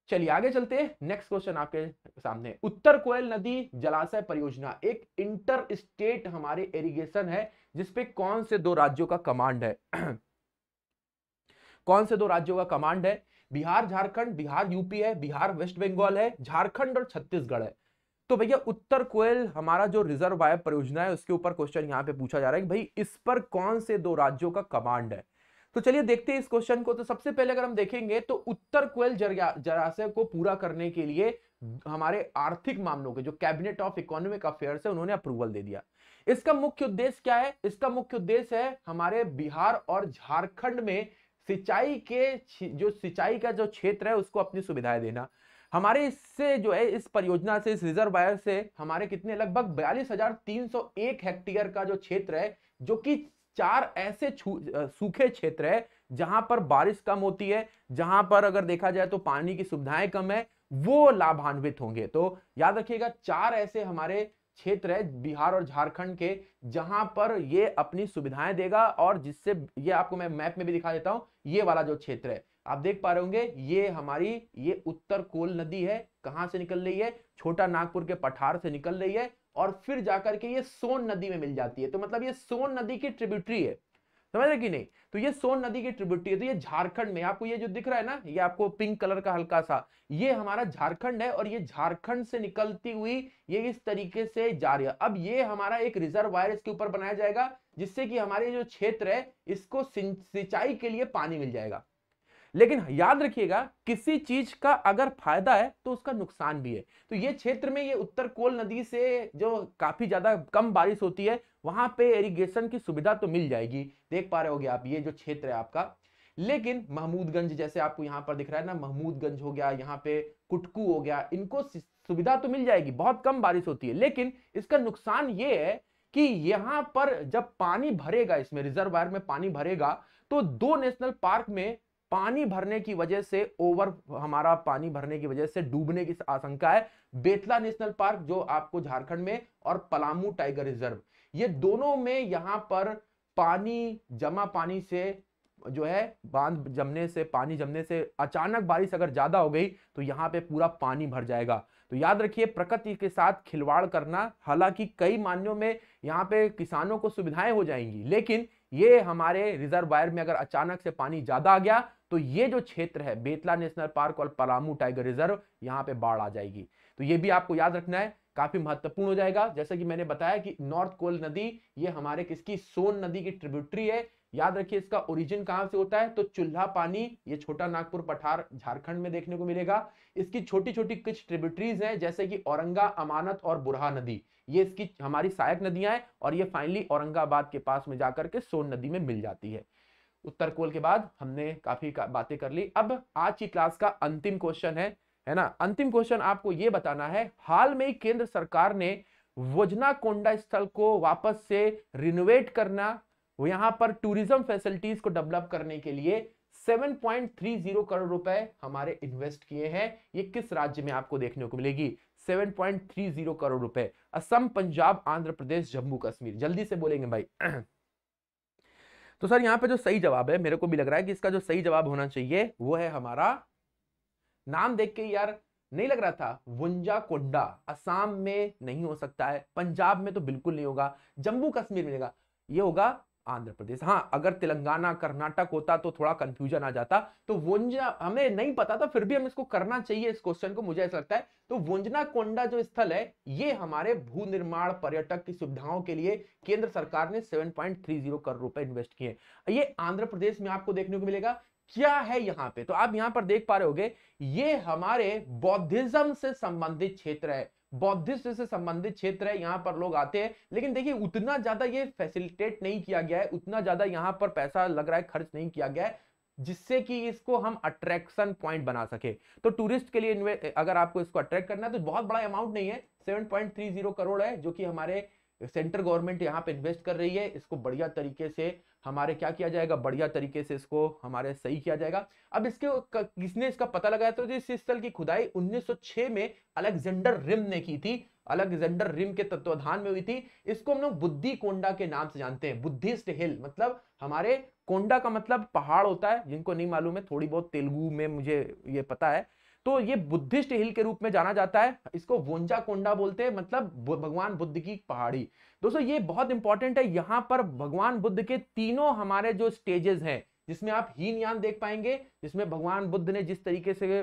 चलिए आगे चलते हैं नेक्स्ट क्वेश्चन आपके सामने उत्तर कोयल नदी जलाशय परियोजना एक इंटर स्टेट हमारे इरिगेशन है जिसपे कौन से दो राज्यों का कमांड है कौन से दो राज्यों का कमांड है बिहार झारखंड बिहार यूपी है बिहार वेस्ट बंगाल है झारखंड और छत्तीसगढ़ है तो भैया उत्तर कोयल हमारा जो रिजर्व आय परियोजना है उसके ऊपर क्वेश्चन यहाँ पे पूछा जा रहा है कि भाई इस पर कौन से दो राज्यों का कमांड है तो चलिए देखते हैं इस क्वेश्चन को तो सबसे पहले अगर हम देखेंगे तो उत्तर कोयल जराशय को पूरा करने के लिए हमारे आर्थिक मामलों के जो कैबिनेट ऑफ इकोनॉमिक अफेयर्स है उन्होंने अप्रूवल दे दिया इसका मुख्य उद्देश्य क्या है इसका मुख्य उद्देश्य है हमारे बिहार और झारखंड में सिंचाई के जो सिंचाई का जो क्षेत्र है उसको अपनी सुविधाएं देना हमारे इससे जो है इस परियोजना से इस रिजर्व वायर से हमारे कितने लगभग बयालीस हजार तीन सौ एक हेक्टेयर का जो क्षेत्र है जो कि चार ऐसे सूखे क्षेत्र है जहां पर बारिश कम होती है जहां पर अगर देखा जाए तो पानी की सुविधाएं कम है वो लाभान्वित होंगे तो याद रखिएगा चार ऐसे हमारे क्षेत्र है बिहार और झारखंड के जहां पर ये अपनी सुविधाएं देगा और जिससे ये आपको मैं मैप में भी दिखा देता हूं ये वाला जो क्षेत्र है आप देख पा रहे होंगे ये हमारी ये उत्तर कोल नदी है कहाँ से निकल रही है छोटा नागपुर के पठार से निकल रही है और फिर जाकर के ये सोन नदी में मिल जाती है तो मतलब ये सोन नदी की ट्रिब्यूटरी है समझ रहे कि नहीं तो ये सोन नदी की ट्रिब्यूटरी है तो ये झारखंड में आपको ये जो दिख रहा है ना ये आपको पिंक कलर का हल्का सा ये हमारा झारखंड है और ये झारखंड से निकलती हुई ये इस तरीके से जा रही है अब ये हमारा एक रिजर्व वायरस इसके ऊपर बनाया जाएगा जिससे कि हमारे जो क्षेत्र है इसको सिंचाई के लिए पानी मिल जाएगा लेकिन याद रखिएगा किसी चीज का अगर फायदा है तो उसका नुकसान भी है तो ये क्षेत्र में ये उत्तर कोल नदी से जो काफी ज्यादा कम बारिश होती है वहां पे इरिगेशन की सुविधा तो मिल जाएगी देख पा रहे होगे आप ये जो क्षेत्र है आपका लेकिन महमूदगंज जैसे आपको यहाँ पर दिख रहा है ना महमूदगंज हो गया यहाँ पे कुटकू हो गया इनको सुविधा तो मिल जाएगी बहुत कम बारिश होती है लेकिन इसका नुकसान ये है कि यहां पर जब पानी भरेगा इसमें रिजर्वायर में पानी भरेगा तो दो नेशनल पार्क में पानी भरने की वजह से ओवर हमारा पानी भरने की वजह से डूबने की आशंका है बेतला नेशनल पार्क जो आपको झारखंड में और पलामू टाइगर रिजर्व ये दोनों में यहाँ पर पानी जमा पानी से जो है बांध जमने से पानी जमने से अचानक बारिश अगर ज्यादा हो गई तो यहाँ पे पूरा पानी भर जाएगा तो याद रखिए प्रकृति के साथ खिलवाड़ करना हालांकि कई मान्यों में यहाँ पे किसानों को सुविधाएं हो जाएंगी लेकिन ये हमारे वायर में अगर अचानक से पानी ज्यादा आ गया तो ये जो क्षेत्र है बेतला नेशनल पार्क और पलामू टाइगर रिजर्व यहाँ पे बाढ़ आ जाएगी तो ये भी आपको याद रखना है काफी महत्वपूर्ण हो जाएगा जैसा कि मैंने बताया कि नॉर्थ कोल नदी ये हमारे किसकी सोन नदी की ट्रिब्यूटरी है याद रखिए इसका ओरिजिन कहां से होता है तो चूल्हा पानी ये छोटा नागपुर पठार झारखंड में देखने को मिलेगा इसकी छोटी छोटी कुछ ट्रिब्यूटरीज हैं जैसे कि औरंगा अमानत और बुरहा नदी ये इसकी हमारी सहायक नदियां हैं और ये फाइनली औरंगाबाद के पास में जाकर के सोन नदी में मिल जाती है उत्तर कोल के बाद हमने काफी का, बातें कर ली अब आज की क्लास का अंतिम क्वेश्चन है है ना अंतिम क्वेश्चन आपको ये बताना है हाल में केंद्र सरकार ने वजना कोंडा स्थल को वापस से रिनोवेट करना यहां पर टूरिज्म फैसिलिटीज को डेवलप करने के लिए 7.30 करोड़ रुपए हमारे इन्वेस्ट किए हैं ये किस राज्य में आपको देखने को मिलेगी 7.30 करोड़ रुपए असम पंजाब आंध्र प्रदेश जम्मू कश्मीर जल्दी से बोलेंगे भाई तो सर यहाँ पे जो सही जवाब है मेरे को भी लग रहा है कि इसका जो सही जवाब होना चाहिए वो है हमारा नाम देख के यार नहीं लग रहा था वुंजा कोंडा असम में नहीं हो सकता है पंजाब में तो बिल्कुल नहीं होगा जम्मू कश्मीर में होगा ये होगा आंध्र प्रदेश हाँ अगर तेलंगाना कर्नाटक होता तो थोड़ा कंफ्यूजन आ जाता तो वंजना हमें नहीं पता था फिर भी हम इसको करना चाहिए इस क्वेश्चन को मुझे ऐसा लगता है तो वंजना कोंडा जो स्थल है ये हमारे भू निर्माण पर्यटक की सुविधाओं के लिए केंद्र सरकार ने 7.30 करोड़ रुपए इन्वेस्ट किए ये आंध्र प्रदेश में आपको देखने को मिलेगा क्या है यहाँ पे तो आप यहाँ पर देख पा रहे हो ये हमारे बौद्धिज्म से संबंधित क्षेत्र है बौद्धिस्ट से संबंधित क्षेत्र है यहाँ पर लोग आते हैं लेकिन देखिए उतना ज्यादा ये फैसिलिटेट नहीं किया गया है उतना ज्यादा यहाँ पर पैसा लग रहा है खर्च नहीं किया गया है जिससे कि इसको हम अट्रैक्शन पॉइंट बना सके तो टूरिस्ट के लिए अगर आपको इसको अट्रैक्ट करना है तो बहुत बड़ा अमाउंट नहीं है 7.30 करोड़ है जो कि हमारे सेंट्रल गवर्नमेंट यहाँ पे इन्वेस्ट कर रही है इसको बढ़िया तरीके से हमारे क्या किया जाएगा बढ़िया तरीके से इसको हमारे सही किया जाएगा अब इसके किसने इसका पता लगाया तो इस स्थल की खुदाई 1906 में अलेक्जेंडर रिम ने की थी अलेक्जेंडर रिम के तत्वाधान में हुई थी इसको हम लोग बुद्धि कोंडा के नाम से जानते हैं बुद्धिस्ट हिल मतलब हमारे कोंडा का मतलब पहाड़ होता है जिनको नहीं मालूम है थोड़ी बहुत तेलुगु में मुझे ये पता है तो ये बुद्धिस्ट हिल के रूप में जाना जाता है इसको वोंजा कोंडा बोलते हैं मतलब भगवान बुद्ध की पहाड़ी दोस्तों ये बहुत इंपॉर्टेंट है यहां पर भगवान बुद्ध के तीनों हमारे जो स्टेजेस हैं जिसमें आप हीन यान देख पाएंगे जिसमें भगवान बुद्ध ने जिस तरीके से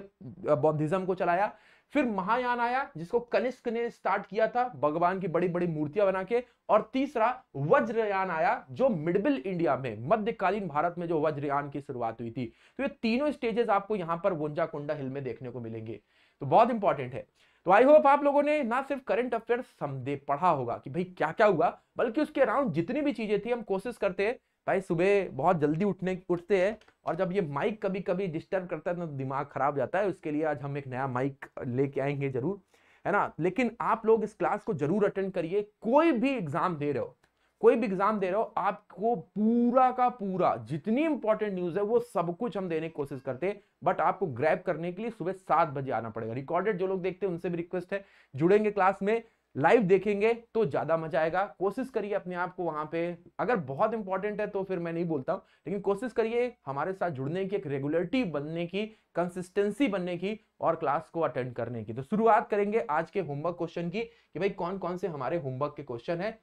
बौद्धिज्म को चलाया फिर महायान आया जिसको कनिष्क ने स्टार्ट किया था भगवान की बड़ी बड़ी मूर्तियां बना के और तीसरा वज्रयान आया जो मिडबिल इंडिया में मध्यकालीन भारत में जो वज्रयान की शुरुआत हुई थी तो ये तीनों स्टेजेस आपको यहां पर वोंजा कुंडा हिल में देखने को मिलेंगे तो बहुत इंपॉर्टेंट है तो आई होप आप लोगों ने ना सिर्फ करंट अफेयर समझे पढ़ा होगा कि भाई क्या क्या हुआ बल्कि उसके अराउंड जितनी भी चीजें थी हम कोशिश करते हैं भाई सुबह बहुत जल्दी उठने उठते हैं और जब ये माइक कभी कभी डिस्टर्ब करता है तो दिमाग खराब जाता है उसके लिए आज हम एक नया माइक लेके आएंगे जरूर है ना लेकिन आप लोग इस क्लास को जरूर अटेंड करिए कोई भी एग्जाम दे रहे हो कोई भी एग्जाम दे रहे हो आपको पूरा का पूरा जितनी इंपॉर्टेंट न्यूज है वो सब कुछ हम देने की कोशिश करते हैं बट आपको ग्रैब करने के लिए सुबह सात बजे आना पड़ेगा रिकॉर्डेड जो लोग देखते हैं उनसे भी रिक्वेस्ट है जुड़ेंगे क्लास में लाइव देखेंगे तो ज्यादा मजा आएगा कोशिश करिए अपने आप को वहां पे अगर बहुत इंपॉर्टेंट है तो फिर मैं नहीं बोलता हूँ लेकिन कोशिश करिए हमारे साथ जुड़ने की एक रेगुलरिटी बनने की कंसिस्टेंसी बनने की और क्लास को अटेंड करने की तो शुरुआत करेंगे आज के होमवर्क क्वेश्चन की कि भाई कौन कौन से हमारे होमवर्क के क्वेश्चन है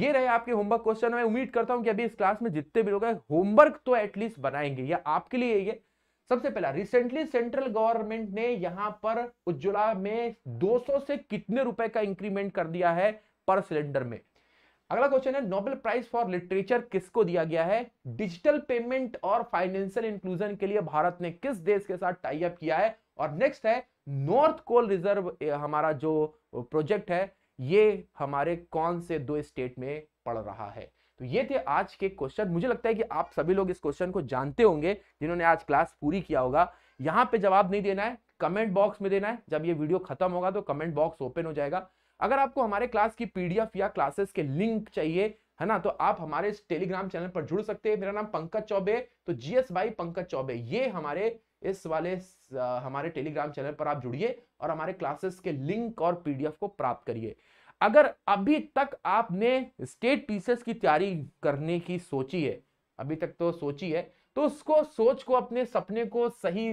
ये रहे आपके होमवर्क क्वेश्चन मैं उम्मीद करता हूँ कि अभी इस क्लास में जितने भी लोग हैं होमवर्क तो एटलीस्ट बनाएंगे या आपके लिए ये सबसे पहला रिसेंटली सेंट्रल गवर्नमेंट ने यहां पर उज्ज्वला में 200 से कितने रुपए का इंक्रीमेंट कर दिया है पर सिलेंडर में अगला क्वेश्चन है नोबेल प्राइज फॉर लिटरेचर किसको दिया गया है डिजिटल पेमेंट और फाइनेंशियल इंक्लूजन के लिए भारत ने किस देश के साथ टाई अप किया है और नेक्स्ट है नॉर्थ कोल रिजर्व हमारा जो प्रोजेक्ट है ये हमारे कौन से दो स्टेट में पड़ रहा है तो ये थे आज के क्वेश्चन मुझे लगता है कि आप सभी लोग इस क्वेश्चन को जानते होंगे जिन्होंने आज क्लास पूरी किया होगा यहाँ पे जवाब नहीं देना है कमेंट बॉक्स में देना है जब ये वीडियो खत्म होगा तो कमेंट बॉक्स ओपन हो जाएगा अगर आपको हमारे क्लास की पीडीएफ या क्लासेस के लिंक चाहिए है ना तो आप हमारे टेलीग्राम चैनल पर जुड़ सकते हैं मेरा नाम पंकज चौबे तो जीएस भाई पंकज चौबे ये हमारे इस वाले हमारे टेलीग्राम चैनल पर आप जुड़िए और हमारे क्लासेस के लिंक और पीडीएफ को प्राप्त करिए अगर अभी तक आपने स्टेट टीचर्स की तैयारी करने की सोची है अभी तक तो सोची है तो उसको सोच को अपने सपने को सही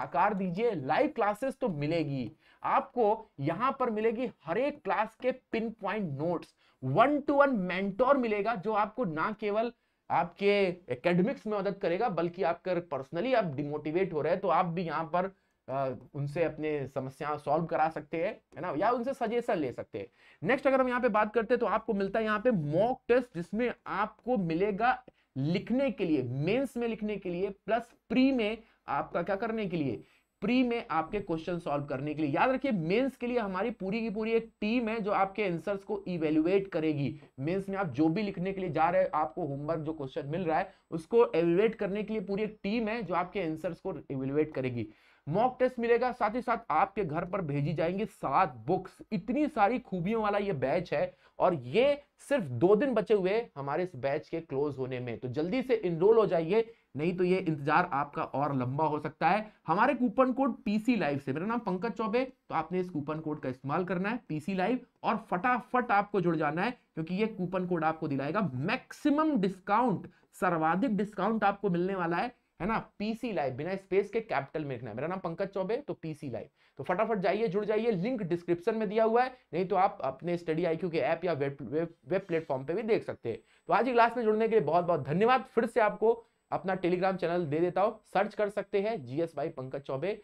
आकार दीजिए लाइव क्लासेस तो मिलेगी आपको यहां पर मिलेगी हर एक क्लास के pin point notes one to one mentor मिलेगा जो आपको ना केवल आपके एकेडमिक्स में मदद करेगा बल्कि आपके पर्सनली आप डिमोटिवेट हो रहे हैं तो आप भी यहाँ पर उनसे अपने समस्या सॉल्व करा सकते हैं है ना या उनसे सजेशन ले सकते हैं नेक्स्ट अगर हम यहाँ पे बात करते हैं तो आपको मिलता है यहाँ पे मॉक टेस्ट जिसमें आपको मिलेगा लिखने के लिए मेंस में लिखने के लिए प्लस प्री में आपका क्या करने के लिए प्री में आपके क्वेश्चन सॉल्व करने के लिए याद रखिए मेंस के लिए हमारी पूरी की पूरी एक टीम है जो आपके आंसर्स को इवेल्युएट करेगी मेंस में आप जो भी लिखने के लिए जा रहे हैं आपको होमवर्क जो क्वेश्चन मिल रहा है उसको एवेल्युएट करने के लिए पूरी एक टीम है जो आपके आंसर्स को इवेल्युएट करेगी मॉक टेस्ट मिलेगा साथ ही साथ आपके घर पर भेजी जाएंगी सात बुक्स इतनी सारी खूबियों वाला ये बैच है और ये सिर्फ दो दिन बचे हुए हमारे इस बैच के क्लोज होने में तो जल्दी से इनरोल हो जाइए नहीं तो ये इंतजार आपका और लंबा हो सकता है हमारे कूपन कोड पीसी लाइव से मेरा नाम पंकज चौबे तो आपने इस कूपन कोड का इस्तेमाल करना है पीसी लाइव और फटाफट आपको जुड़ जाना है क्योंकि ये कूपन कोड आपको दिलाएगा मैक्सिमम डिस्काउंट सर्वाधिक डिस्काउंट आपको मिलने वाला है है ना पीसी लाइव बिना स्पेस के कैपिटल में लिखना है मेरा नाम पंकज चौबे तो पीसी लाइव तो फटाफट जाइए जुड़ जाइए लिंक डिस्क्रिप्शन में दिया हुआ है नहीं तो आप अपने स्टडी आई के ऐप या वेब वेब प्लेटफॉर्म पे भी देख सकते हैं तो आज की क्लास में जुड़ने के लिए बहुत बहुत धन्यवाद फिर से आपको अपना टेलीग्राम चैनल दे देता हूँ सर्च कर सकते हैं जीएस भाई पंकज चौबे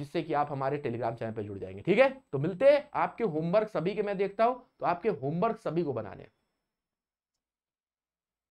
जिससे कि आप हमारे टेलीग्राम चैनल पर जुड़ जाएंगे ठीक है तो मिलते हैं आपके होमवर्क सभी के मैं देखता हूँ तो आपके होमवर्क सभी को बनाने हैं